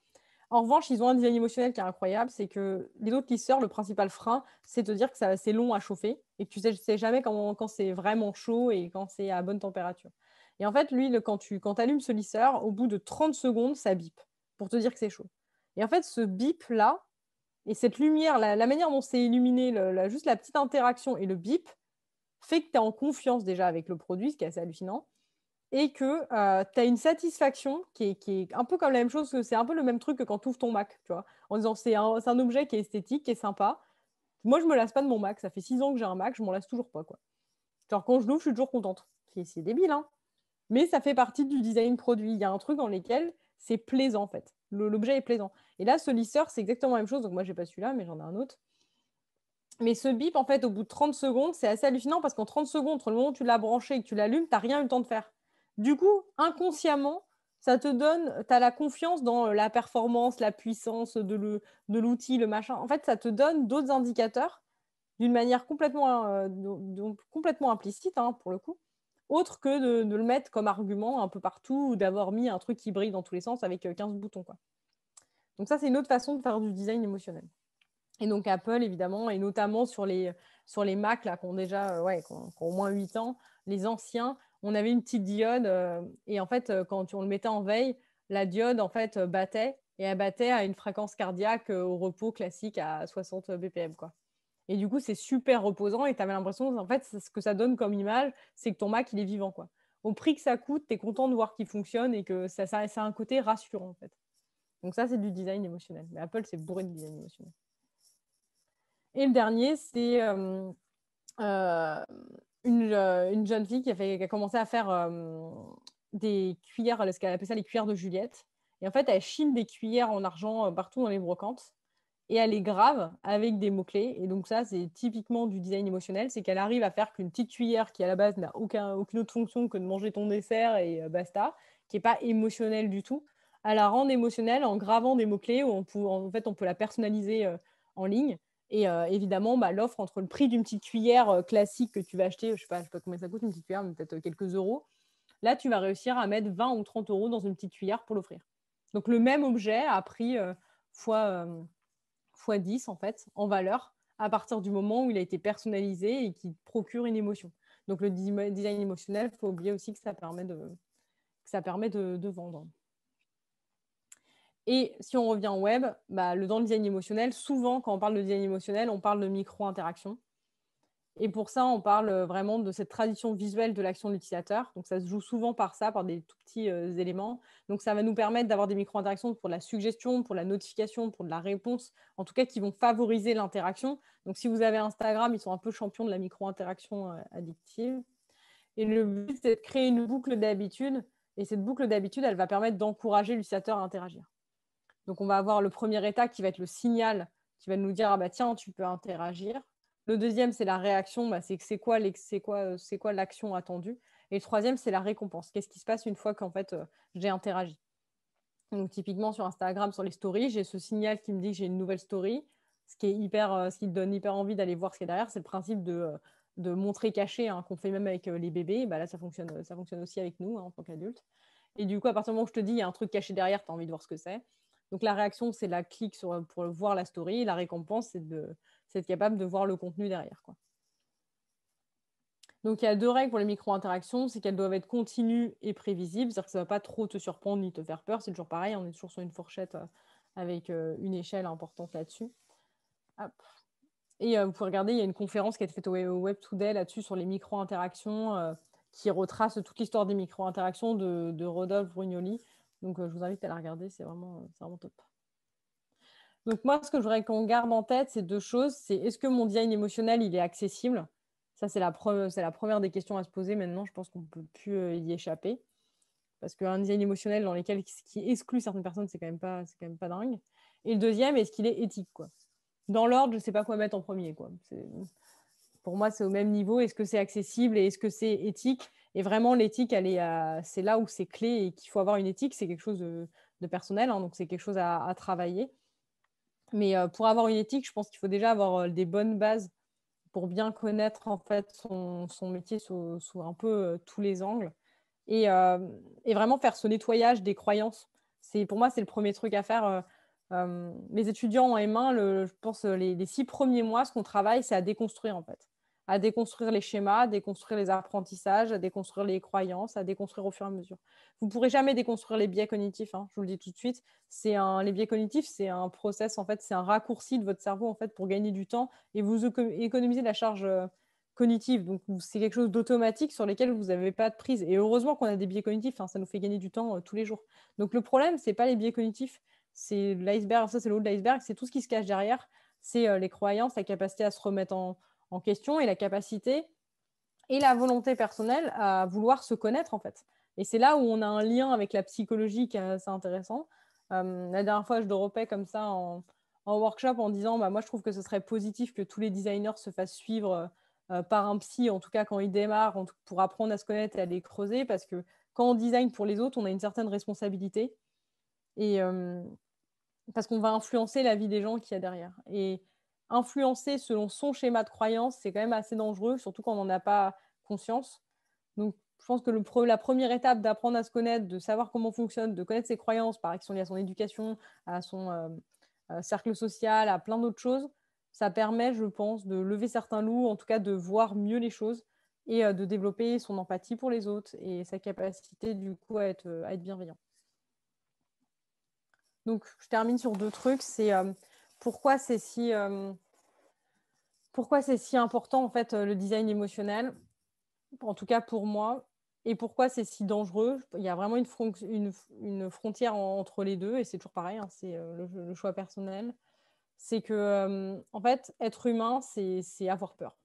Speaker 1: En revanche, ils ont un design émotionnel qui est incroyable, c'est que les autres lisseurs, le principal frein, c'est de dire que c'est long à chauffer et que tu sais, sais jamais quand, c'est vraiment chaud et quand c'est à bonne température. Et en fait, lui, quand tu quand allumes ce lisseur, au bout de 30 secondes, ça bip pour te dire que c'est chaud. Et en fait, ce bip-là, et cette lumière, la, manière dont c'est illuminé, juste la petite interaction et le bip, fait que tu es en confiance déjà avec le produit, ce qui est assez hallucinant et que tu as une satisfaction qui est, un peu comme la même chose, c'est un peu le même truc que quand tu ouvres ton Mac, tu vois, en disant c'est un, objet qui est esthétique, qui est sympa. Moi, je me lasse pas de mon Mac, ça fait six ans que j'ai un Mac, je m'en lasse toujours pas, quoi. Genre, quand je l'ouvre, je suis toujours contente. C'est débile, hein Mais ça fait partie du design produit. Il y a un truc dans lequel c'est plaisant, en fait. L'objet est plaisant. Et là, ce lisseur, c'est exactement la même chose. Donc, moi, j'ai pas celui-là, mais j'en ai un autre. Mais ce bip, en fait, au bout de 30 secondes, c'est assez hallucinant parce qu'en 30 secondes, entre le moment où tu l'as branché et que tu l'allumes, tu n'as rien eu le temps de faire. Du coup, inconsciemment, ça te donne, tu as la confiance dans euh, la performance, la puissance de l'outil, le, machin. En fait, ça te donne d'autres indicateurs d'une manière complètement, euh, complètement implicite, hein, pour le coup, autre que de, le mettre comme argument un peu partout ou d'avoir mis un truc qui brille dans tous les sens avec 15 euh, boutons. Donc ça, c'est une autre façon de faire du design émotionnel. Et donc Apple, évidemment, et notamment sur les, sur les Mac qui déjà ouais, au moins 8 ans, les anciens, on avait une petite diode euh, et en fait, euh, quand on le mettait en veille, la diode en fait euh, battait et elle battait à une fréquence cardiaque au repos classique à 60 BPM. Quoi. Et du coup, c'est super reposant et tu avais l'impression, en fait, ce que ça donne comme image, c'est que ton Mac, il est vivant. Quoi. Au prix que ça coûte, tu es content de voir qu'il fonctionne et que ça, a un côté rassurant. En fait. Donc ça, c'est du design émotionnel. Mais Apple, c'est bourré de design émotionnel. Et le dernier, c'est euh, une, jeune fille qui a, commencé à faire euh, des cuillères, ce qu'elle appelait ça les cuillères de Juliette. Et en fait, elle chine des cuillères en argent euh, partout dans les brocantes et elle les grave avec des mots-clés. Et donc ça, c'est typiquement du design émotionnel, c'est qu'elle arrive à faire qu'une petite cuillère qui à la base n'a aucun, aucune autre fonction que de manger ton dessert et basta, qui n'est pas émotionnelle du tout, elle la rend émotionnelle en gravant des mots-clés où en fait on peut la personnaliser en ligne. Et évidemment, bah, l'offre entre le prix d'une petite cuillère classique que tu vas acheter, je ne sais, sais, pas combien ça coûte une petite cuillère, mais peut-être quelques euros, là, tu vas réussir à mettre 20 ou 30 euros dans une petite cuillère pour l'offrir. Donc le même objet a pris x, 10 en fait en valeur à partir du moment où il a été personnalisé et qui procure une émotion. Donc le design émotionnel, il faut oublier aussi que ça permet ça permet de vendre. Et si on revient au web, bah, le, dans le design émotionnel, souvent quand on parle de design émotionnel, on parle de micro-interaction. Et pour ça, on parle vraiment de cette tradition visuelle de l'action de l'utilisateur. Donc, ça se joue souvent par ça, par des tout petits euh, éléments. Donc, ça va nous permettre d'avoir des micro-interactions pour la suggestion, pour la notification, pour de la réponse, en tout cas qui vont favoriser l'interaction. Donc, si vous avez Instagram, ils sont un peu champions de la micro-interaction euh, addictive. Et le but, c'est de créer une boucle d'habitude. Et cette boucle d'habitude, elle va permettre d'encourager l'utilisateur à interagir. Donc, on va avoir le premier état qui va être le signal qui va nous dire ah bah, tiens, tu peux interagir. Le deuxième, c'est la réaction, bah, euh, c'est quoi, l'action attendue. Et le troisième, c'est la récompense. Qu'est-ce qui se passe une fois qu'en fait euh, j'ai interagi Donc typiquement sur Instagram, sur les stories, j'ai ce signal qui me dit que j'ai une nouvelle story, ce qui est euh, qui donne hyper envie d'aller voir ce qu'il y a derrière. C'est le principe de, montrer caché hein, qu'on fait même avec les bébés. Bah, là, ça fonctionne, ça fonctionne aussi avec nous hein, en tant qu'adultes. Et du coup, à partir du moment où je te dis qu'il y a un truc caché derrière, tu as envie de voir ce que c'est. Donc la réaction, c'est la clique pour voir la story. La récompense, c'est d'être capable de voir le contenu derrière. Quoi. Donc il y a deux règles pour les micro-interactions, c'est qu'elles doivent être continues et prévisibles, c'est-à-dire que ça ne va pas trop te surprendre ni te faire peur, c'est toujours pareil, on est toujours sur une fourchette euh, avec euh, une échelle importante là-dessus. Et euh, vous pouvez regarder, il y a une conférence qui a été faite au Web Today là-dessus sur les micro-interactions qui retrace toute l'histoire des micro-interactions de, de Rodolphe Brugnoli donc, euh, je vous invite à la regarder, c'est vraiment, euh, vraiment top. Donc, moi, ce que je voudrais qu'on garde en tête, c'est deux choses. C'est est-ce que mon design émotionnel, il est accessible Ça, c'est la, première des questions à se poser. Maintenant, je pense qu'on ne peut plus euh, y échapper. Parce qu'un design émotionnel dans lequel ce qui exclut certaines personnes, c'est quand, même pas, quand même pas dingue. Et le deuxième, est-ce qu'il est éthique quoi Dans l'ordre, je ne sais pas quoi mettre en premier. Pour moi, c'est au même niveau. Est-ce que c'est accessible et est-ce que c'est éthique et vraiment, l'éthique, euh, c'est là où c'est clé et qu'il faut avoir une éthique. C'est quelque chose de, personnel, hein, donc c'est quelque chose à, travailler. Mais euh, pour avoir une éthique, je pense qu'il faut déjà avoir euh, des bonnes bases pour bien connaître en fait son, métier sous, un peu tous les angles et, vraiment faire ce nettoyage des croyances. C'est pour moi c'est le premier truc à faire. mes étudiants en m je pense les, les, six premiers mois, ce qu'on travaille, c'est à déconstruire en fait à déconstruire les schémas, à déconstruire les apprentissages, à déconstruire les croyances, à déconstruire au fur et à mesure. Vous ne pourrez jamais déconstruire les biais cognitifs, hein, je vous le dis tout de suite. C'est les biais cognitifs, c'est un process, en fait, c'est un raccourci de votre cerveau en fait, pour gagner du temps et vous économiser la charge euh, cognitive. Donc, c'est quelque chose d'automatique sur lequel vous n'avez pas de prise. Et heureusement qu'on a des biais cognitifs, hein, ça nous fait gagner du temps euh, tous les jours. Donc, le problème, ce n'est pas les biais cognitifs, c'est l'iceberg, ça c'est le haut de l'iceberg, c'est tout ce qui se cache derrière. C'est euh, les croyances, la capacité à se remettre en, en question et la capacité et la volonté personnelle à vouloir se connaître en fait. Et c'est là où on a un lien avec la psychologie qui est assez intéressant. Euh, la dernière fois, je dropais comme ça en, workshop en disant bah, Moi, je trouve que ce serait positif que tous les designers se fassent suivre euh, par un psy, en tout cas quand ils démarrent, pour apprendre à se connaître et à les creuser, parce que quand on design pour les autres, on a une certaine responsabilité. Et. Euh, parce qu'on va influencer la vie des gens qui y a derrière. Et influencer selon son schéma de croyance, c'est quand même assez dangereux, surtout quand on n'en a pas conscience. Donc, je pense que la première étape d'apprendre à se connaître, de savoir comment on fonctionne, de connaître ses croyances, par qui sont liées à son éducation, à son euh, euh, cercle social, à plein d'autres choses, ça permet, je pense, de lever certains loups, en tout cas de voir mieux les choses et euh, de développer son empathie pour les autres et sa capacité, du coup, à être, bienveillant. Donc, je termine sur deux trucs. C'est pourquoi c'est si, euh, pourquoi c'est si important en fait euh, le design émotionnel, en tout cas pour moi, et pourquoi c'est si dangereux. Il y a vraiment une, frontière entre les deux, et c'est toujours pareil, hein, c'est euh, le, choix personnel. C'est que, en fait, être humain, c'est avoir peur.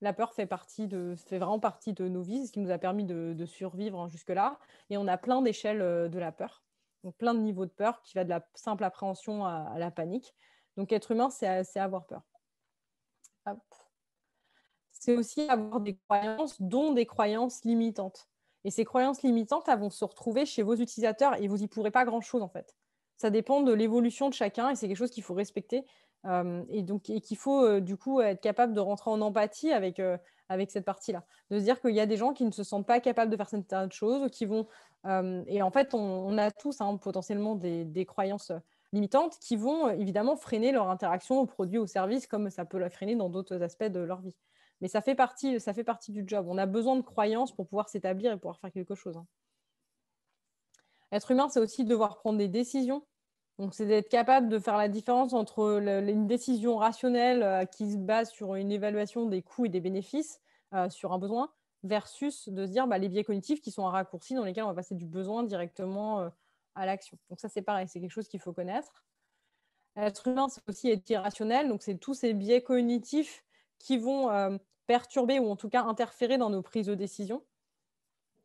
Speaker 1: La peur fait, partie de, fait vraiment partie de nos vies, ce qui nous a permis de, survivre hein, jusque-là. Et on a plein d'échelles de la peur, donc plein de niveaux de peur qui va de la simple appréhension à la panique. Donc être humain, c'est avoir peur. C'est aussi avoir des croyances, dont des croyances limitantes. Et ces croyances limitantes, elles vont se retrouver chez vos utilisateurs et vous n'y pourrez pas grand-chose en fait. Ça dépend de l'évolution de chacun et c'est quelque chose qu'il faut respecter euh, et qu'il faut euh, du coup être capable de rentrer en empathie avec, euh, avec cette partie-là. De se dire qu'il y a des gens qui ne se sentent pas capables de faire certaines choses, qui vont... et en fait, on, a tous hein, potentiellement des, des croyances limitantes qui vont euh, évidemment freiner leur interaction aux produits, au service comme ça peut la freiner dans d'autres aspects de leur vie. Mais ça fait, partie, ça fait partie du job. On a besoin de croyances pour pouvoir s'établir et pouvoir faire quelque chose. Hein. Être humain, c'est aussi devoir prendre des décisions. Donc, c'est d'être capable de faire la différence entre une décision rationnelle euh, qui se base sur une évaluation des coûts et des bénéfices euh, sur un besoin, versus de se dire bah, les biais cognitifs qui sont un raccourci dans lesquels on va passer du besoin directement à l'action. Donc ça, c'est pareil, c'est quelque chose qu'il faut connaître. L'être humain, c'est aussi être irrationnel, donc c'est tous ces biais cognitifs qui vont euh, perturber ou en tout cas interférer dans nos prises de décision.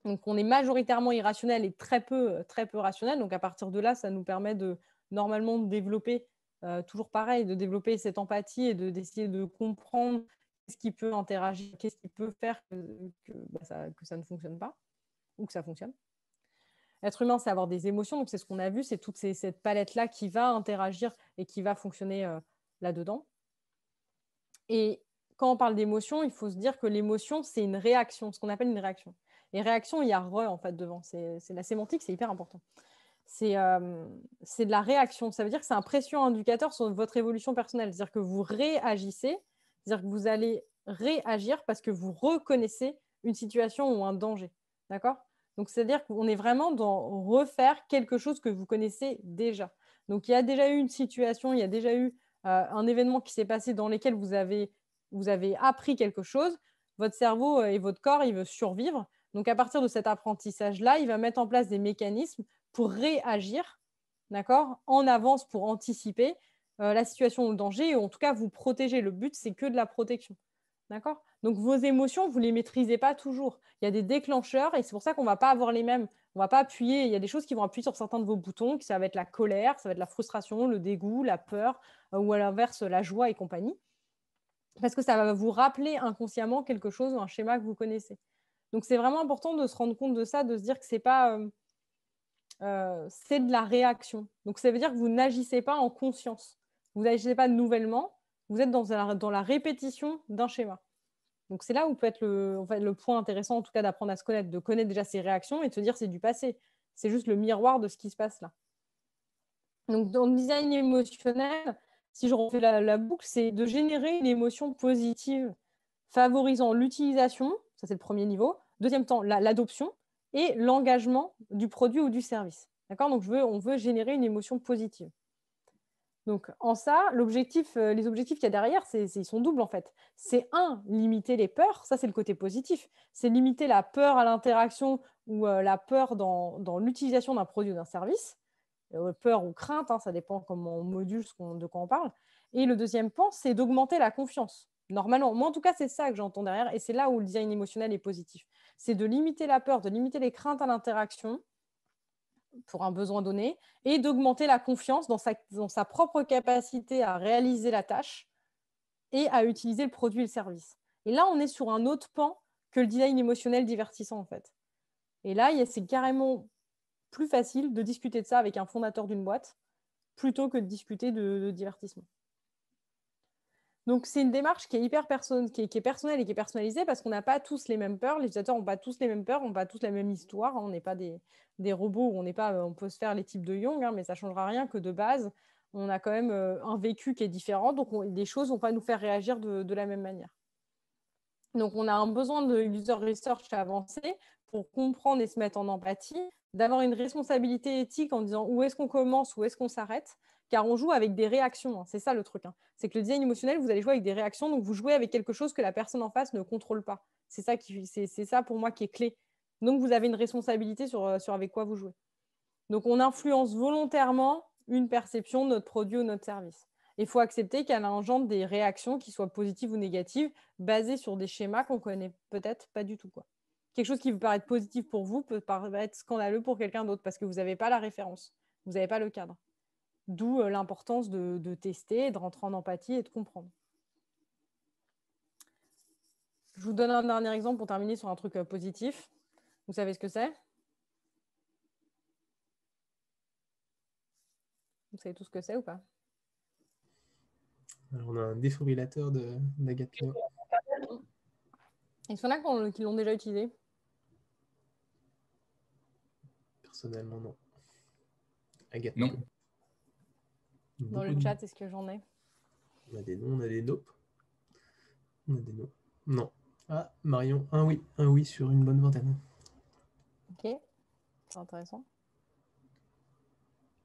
Speaker 1: Donc on est majoritairement irrationnel et très peu, euh, très peu rationnel. Donc à partir de là, ça nous permet de normalement développer, euh, toujours pareil, de développer cette empathie et d'essayer de, comprendre ce qui peut interagir, qu'est-ce qui peut faire bah, que ça ne fonctionne pas ou que ça fonctionne. Être humain, c'est avoir des émotions, donc c'est ce qu'on a vu, c'est toute cette palette-là qui va interagir et qui va fonctionner euh, là-dedans. Et quand on parle d'émotion, il faut se dire que l'émotion, c'est une réaction, ce qu'on appelle une réaction. Et réaction, il y a re en fait devant, c'est la sémantique, c'est hyper important. Euh, c'est de la réaction, ça veut dire que c'est un pression indicateur sur votre évolution personnelle, c'est-à-dire que vous réagissez, c'est-à-dire que vous allez réagir parce que vous reconnaissez une situation ou un danger. D'accord donc, c'est-à-dire qu'on est vraiment dans refaire quelque chose que vous connaissez déjà. Donc, il y a déjà eu une situation, il y a déjà eu euh, un événement qui s'est passé dans lequel vous avez, appris quelque chose. Votre cerveau euh, et votre corps, il veut survivre. Donc, à partir de cet apprentissage-là, il va mettre en place des mécanismes pour réagir, d'accord, en avance pour anticiper euh, la situation ou le danger, ou en tout cas vous protéger. Le but, c'est que de la protection. D'accord Donc vos émotions, vous ne les maîtrisez pas toujours. Il y a des déclencheurs et c'est pour ça qu'on ne va pas avoir les mêmes. On ne va pas appuyer. Il y a des choses qui vont appuyer sur certains de vos boutons, qui ça va être la colère, ça va être la frustration, le dégoût, la peur, euh, ou à l'inverse, la joie et compagnie. Parce que ça va vous rappeler inconsciemment quelque chose ou un schéma que vous connaissez. Donc c'est vraiment important de se rendre compte de ça, de se dire que c'est pas. Euh, euh, c'est de la réaction. Donc ça veut dire que vous n'agissez pas en conscience. Vous n'agissez pas nouvellement, vous êtes dans la, répétition d'un schéma. Donc c'est là où peut être le, point intéressant, en tout cas, d'apprendre à se connaître, de connaître déjà ses réactions et de se dire c'est du passé. C'est juste le miroir de ce qui se passe là. Donc dans le design émotionnel, si je refais la, boucle, c'est de générer une émotion positive favorisant l'utilisation, ça c'est le premier niveau. Deuxième temps, l'adoption et l'engagement du produit ou du service. D'accord Donc on veut générer une émotion positive. Donc en ça, euh, les objectifs qu'il y a derrière, ils sont doubles en fait. C'est un, limiter les peurs, ça c'est le côté positif. C'est limiter la peur à l'interaction ou euh, la peur dans, l'utilisation d'un produit ou d'un service. Euh, peur ou crainte, hein, ça dépend comment on module de quoi on parle. Et le deuxième point, c'est d'augmenter la confiance. Normalement, moi en tout cas, c'est ça que j'entends derrière et c'est là où le design émotionnel est positif. C'est de limiter la peur, de limiter les craintes à l'interaction pour un besoin donné et d'augmenter la confiance dans sa, dans sa, propre capacité à réaliser la tâche et à utiliser le produit et le service. Et là, on est sur un autre pan que le design émotionnel divertissant, en fait. Et là, c'est carrément plus facile de discuter de ça avec un fondateur d'une boîte plutôt que de discuter de divertissement. Donc, c'est une démarche qui est hyper qui, est, personnelle et qui est personnalisée parce qu'on n'a pas tous les mêmes peurs. Les utilisateurs n'ont pas tous les mêmes peurs, on pas tous la même histoire. Hein. On n'est pas des, robots, on pas, on peut se faire les types de Young, hein, mais ça ne changera rien que de base. On a quand même euh, un vécu qui est différent, donc des les choses vont pas nous faire réagir de, de la même manière. Donc, on a un besoin de user research avancé pour comprendre et se mettre en empathie, d'avoir une responsabilité éthique en disant où est-ce qu'on commence, où est-ce qu'on s'arrête, car on joue avec des réactions. Hein, c'est ça le truc. Hein. C'est que le design émotionnel, vous allez jouer avec des réactions, donc vous jouez avec quelque chose que la personne en face ne contrôle pas. C'est ça, qui, c'est, ça pour moi qui est clé. Donc vous avez une responsabilité euh, sur, avec quoi vous jouez. Donc on influence volontairement une perception de notre produit ou notre service. Il faut accepter qu'elle engendre des réactions qui soient positives ou négatives, basées sur des schémas qu'on connaît peut-être pas du tout. Quoi. Quelque chose qui vous paraît positif pour vous peut paraître scandaleux pour quelqu'un d'autre parce que vous n'avez pas la référence, vous n'avez pas le cadre. D'où euh, l'importance de, tester, de rentrer en empathie et de comprendre. Je vous donne un dernier exemple pour terminer sur un truc euh, positif. Vous savez ce que c'est Vous savez tout ce que c'est ou pas
Speaker 2: Alors, on a un défibrillateur d'Agathe
Speaker 1: est sont là y qui l'ont déjà utilisé
Speaker 2: Personnellement, non. Agathe Non. Dans le
Speaker 1: chat, est-ce que j'en ai
Speaker 2: On a des noms, on a des noms. On a des noms. Non. Ah, Marion, un oui, un oui sur une bonne vingtaine.
Speaker 1: Ok, c'est intéressant.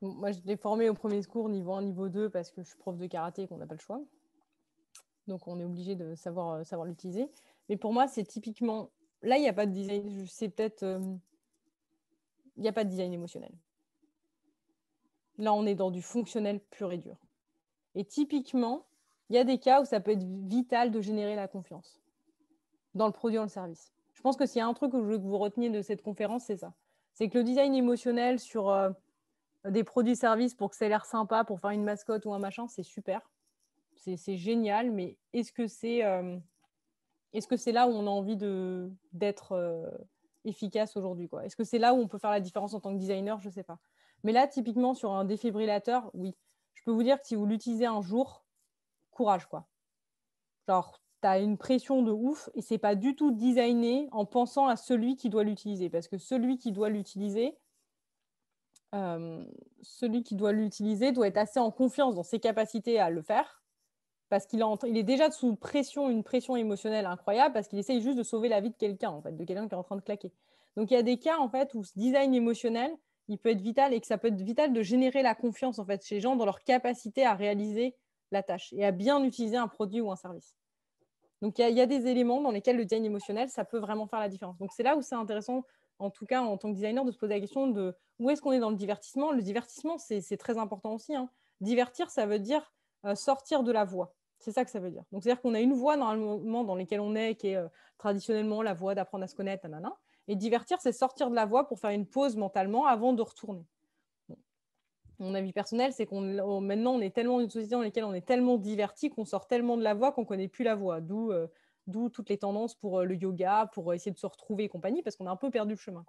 Speaker 1: Moi, je l'ai formé au premier secours niveau 1, niveau 2 parce que je suis prof de karaté et qu'on n'a pas le choix. Donc, on est obligé de savoir, euh, savoir l'utiliser. Mais pour moi, c'est typiquement. Là, il n'y a pas de design. C'est peut-être. Euh, il n'y a pas de design émotionnel. Là, on est dans du fonctionnel pur et dur. Et typiquement, il y a des cas où ça peut être vital de générer la confiance dans le produit ou le service. Je pense que s'il y a un truc que je veux que vous reteniez de cette conférence, c'est ça. C'est que le design émotionnel sur euh, des produits-services pour que ça ait l'air sympa, pour faire une mascotte ou un machin, c'est super. C'est génial, mais est-ce que c'est euh, est -ce c'est là où on a envie d'être euh, efficace aujourd'hui Est-ce que c'est là où on peut faire la différence en tant que designer Je ne sais pas. Mais là, typiquement, sur un défibrillateur, oui. Je peux vous dire que si vous l'utilisez un jour, courage, quoi. Genre, tu as une pression de ouf et c'est pas du tout designé en pensant à celui qui doit l'utiliser. Parce que celui qui doit l'utiliser, euh, celui qui doit l'utiliser doit être assez en confiance dans ses capacités à le faire. Parce qu'il est déjà sous pression, une pression émotionnelle incroyable, parce qu'il essaye juste de sauver la vie de quelqu'un, en fait, de quelqu'un qui est en train de claquer. Donc il y a des cas en fait où ce design émotionnel, il peut être vital et que ça peut être vital de générer la confiance en fait chez les gens dans leur capacité à réaliser la tâche et à bien utiliser un produit ou un service. Donc il y, a, des éléments dans lesquels le design émotionnel, ça peut vraiment faire la différence. Donc c'est là où c'est intéressant, en tout cas en tant que designer, de se poser la question de où est-ce qu'on est dans le divertissement. Le divertissement, c'est très important aussi. Hein. Divertir, ça veut dire euh, sortir de la voie. C'est ça que ça veut dire. Donc c'est-à-dire qu'on a une voie normalement dans laquelle on est, qui est euh, traditionnellement la voie d'apprendre à se connaître, nanana. Et divertir, c'est sortir de la voie pour faire une pause mentalement avant de retourner. Mon avis personnel, c'est qu'on maintenant on est tellement une société dans laquelle on est tellement diverti qu'on sort tellement de la voie qu'on connaît plus la voie. D'où euh, d'où toutes les tendances pour euh, le yoga, pour euh, essayer de se retrouver et compagnie, parce qu'on a un peu perdu le chemin.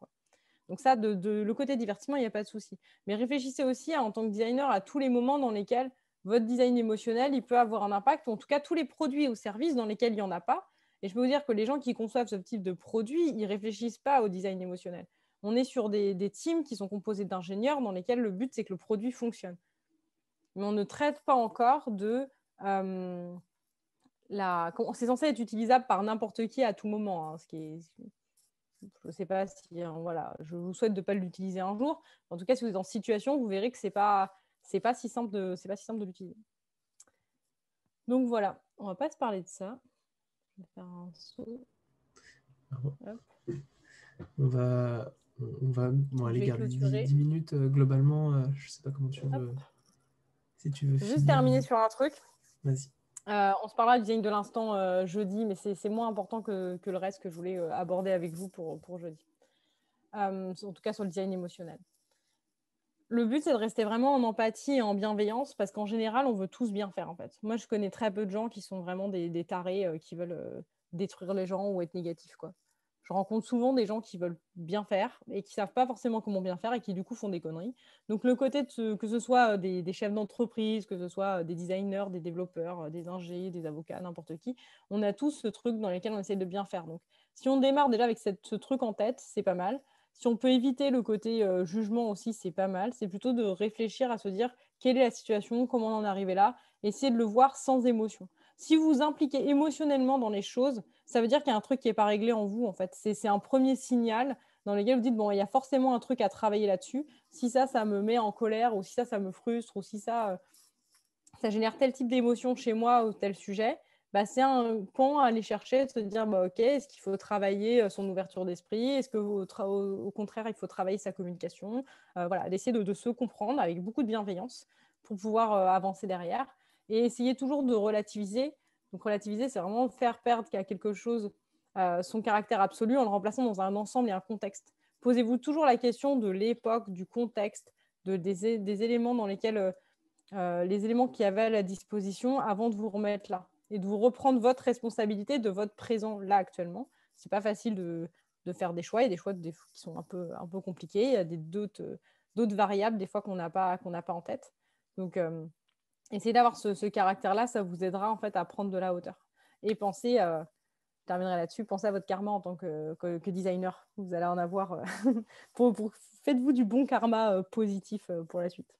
Speaker 1: Donc ça, de, le côté divertissement, il n'y a pas de souci. Mais réfléchissez aussi en tant que designer à tous les moments dans lesquels votre design émotionnel, il peut avoir un impact, ou en tout cas tous les produits ou services dans lesquels il n'y en a pas, et je peux vous dire que les gens qui conçoivent ce type de produit, ils ne réfléchissent pas au design émotionnel. On est sur des, teams qui sont composés d'ingénieurs dans lesquels le but, c'est que le produit fonctionne. Mais on ne traite pas encore de... Euh, la... C'est censé être utilisable par n'importe qui à tout moment, hein, qui je ne sais pas si hein, voilà, je vous souhaite de ne pas l'utiliser un jour. En tout cas, si vous êtes en situation, vous verrez que c'est pas pas si simple de si de l'utiliser. Donc voilà, on ne va pas se parler de ça.
Speaker 2: On va, on va, aller garder 10, minutes euh, globalement. Euh, je ne sais pas comment tu veux. Si tu veux. Juste terminer
Speaker 1: sur un truc. Euh, on se parlera du design de l'instant jeudi, mais c'est moins important que, le reste que je voulais aborder avec vous pour, pour jeudi. en tout cas sur le design émotionnel le but, c'est de rester vraiment en empathie et en bienveillance parce qu'en général, on veut tous bien faire en fait. Moi, je connais très peu de gens qui sont vraiment des, tarés euh, qui veulent euh, détruire les gens ou être négatifs. Quoi. Je rencontre souvent des gens qui veulent bien faire et qui savent pas forcément comment bien faire et qui du coup font des conneries. Donc, le côté que ce soit euh, des, chefs d'entreprise, que ce soit des designers, des développeurs, des ingénieurs, des avocats, n'importe qui, on a tous ce truc dans lequel on essaie de bien faire. Donc, si on démarre déjà avec ce truc en tête, c'est pas mal si on peut éviter le côté euh, jugement aussi, c'est pas mal. C'est plutôt de réfléchir à se dire quelle est la situation, comment on en est arrivé là, essayer de le voir sans émotion. Si vous vous impliquez émotionnellement dans les choses, ça veut dire qu'il y a un truc qui n'est pas réglé en vous, en fait. C'est un premier signal dans lequel vous dites, bon, il y a forcément un truc à travailler là-dessus. Si ça, ça me met en colère, ou si ça, ça me frustre, ou si ça, euh, ça génère tel type d'émotion chez moi, ou tel sujet, bah, c'est un euh, point à aller chercher, de se dire, bah, OK, est-ce qu'il faut travailler euh, son ouverture d'esprit Est-ce qu'au au, contraire, il faut travailler sa communication euh, Voilà, d'essayer de, se comprendre avec beaucoup de bienveillance pour pouvoir avancer derrière et essayer toujours de relativiser. Donc, relativiser, c'est vraiment faire perdre a quelque chose son caractère absolu en le remplaçant dans un ensemble et un contexte. Posez-vous toujours la question de l'époque, du contexte, des, éléments dans lesquels, les éléments qui avaient à la disposition avant de vous remettre là et de vous reprendre votre responsabilité de votre présent là actuellement. C'est pas facile de, de, faire des choix, il y a des choix qui sont un peu, un peu compliqués, il y a d'autres variables des fois qu'on n'a pas, pas en tête. Donc, euh, essayez d'avoir ce, caractère-là, ça vous aidera en fait à prendre de la hauteur. Et pensez, euh, je terminerai là-dessus, pensez à votre karma en tant que, que, designer. Vous allez en avoir. Euh, faites-vous du bon karma
Speaker 3: positif pour la suite.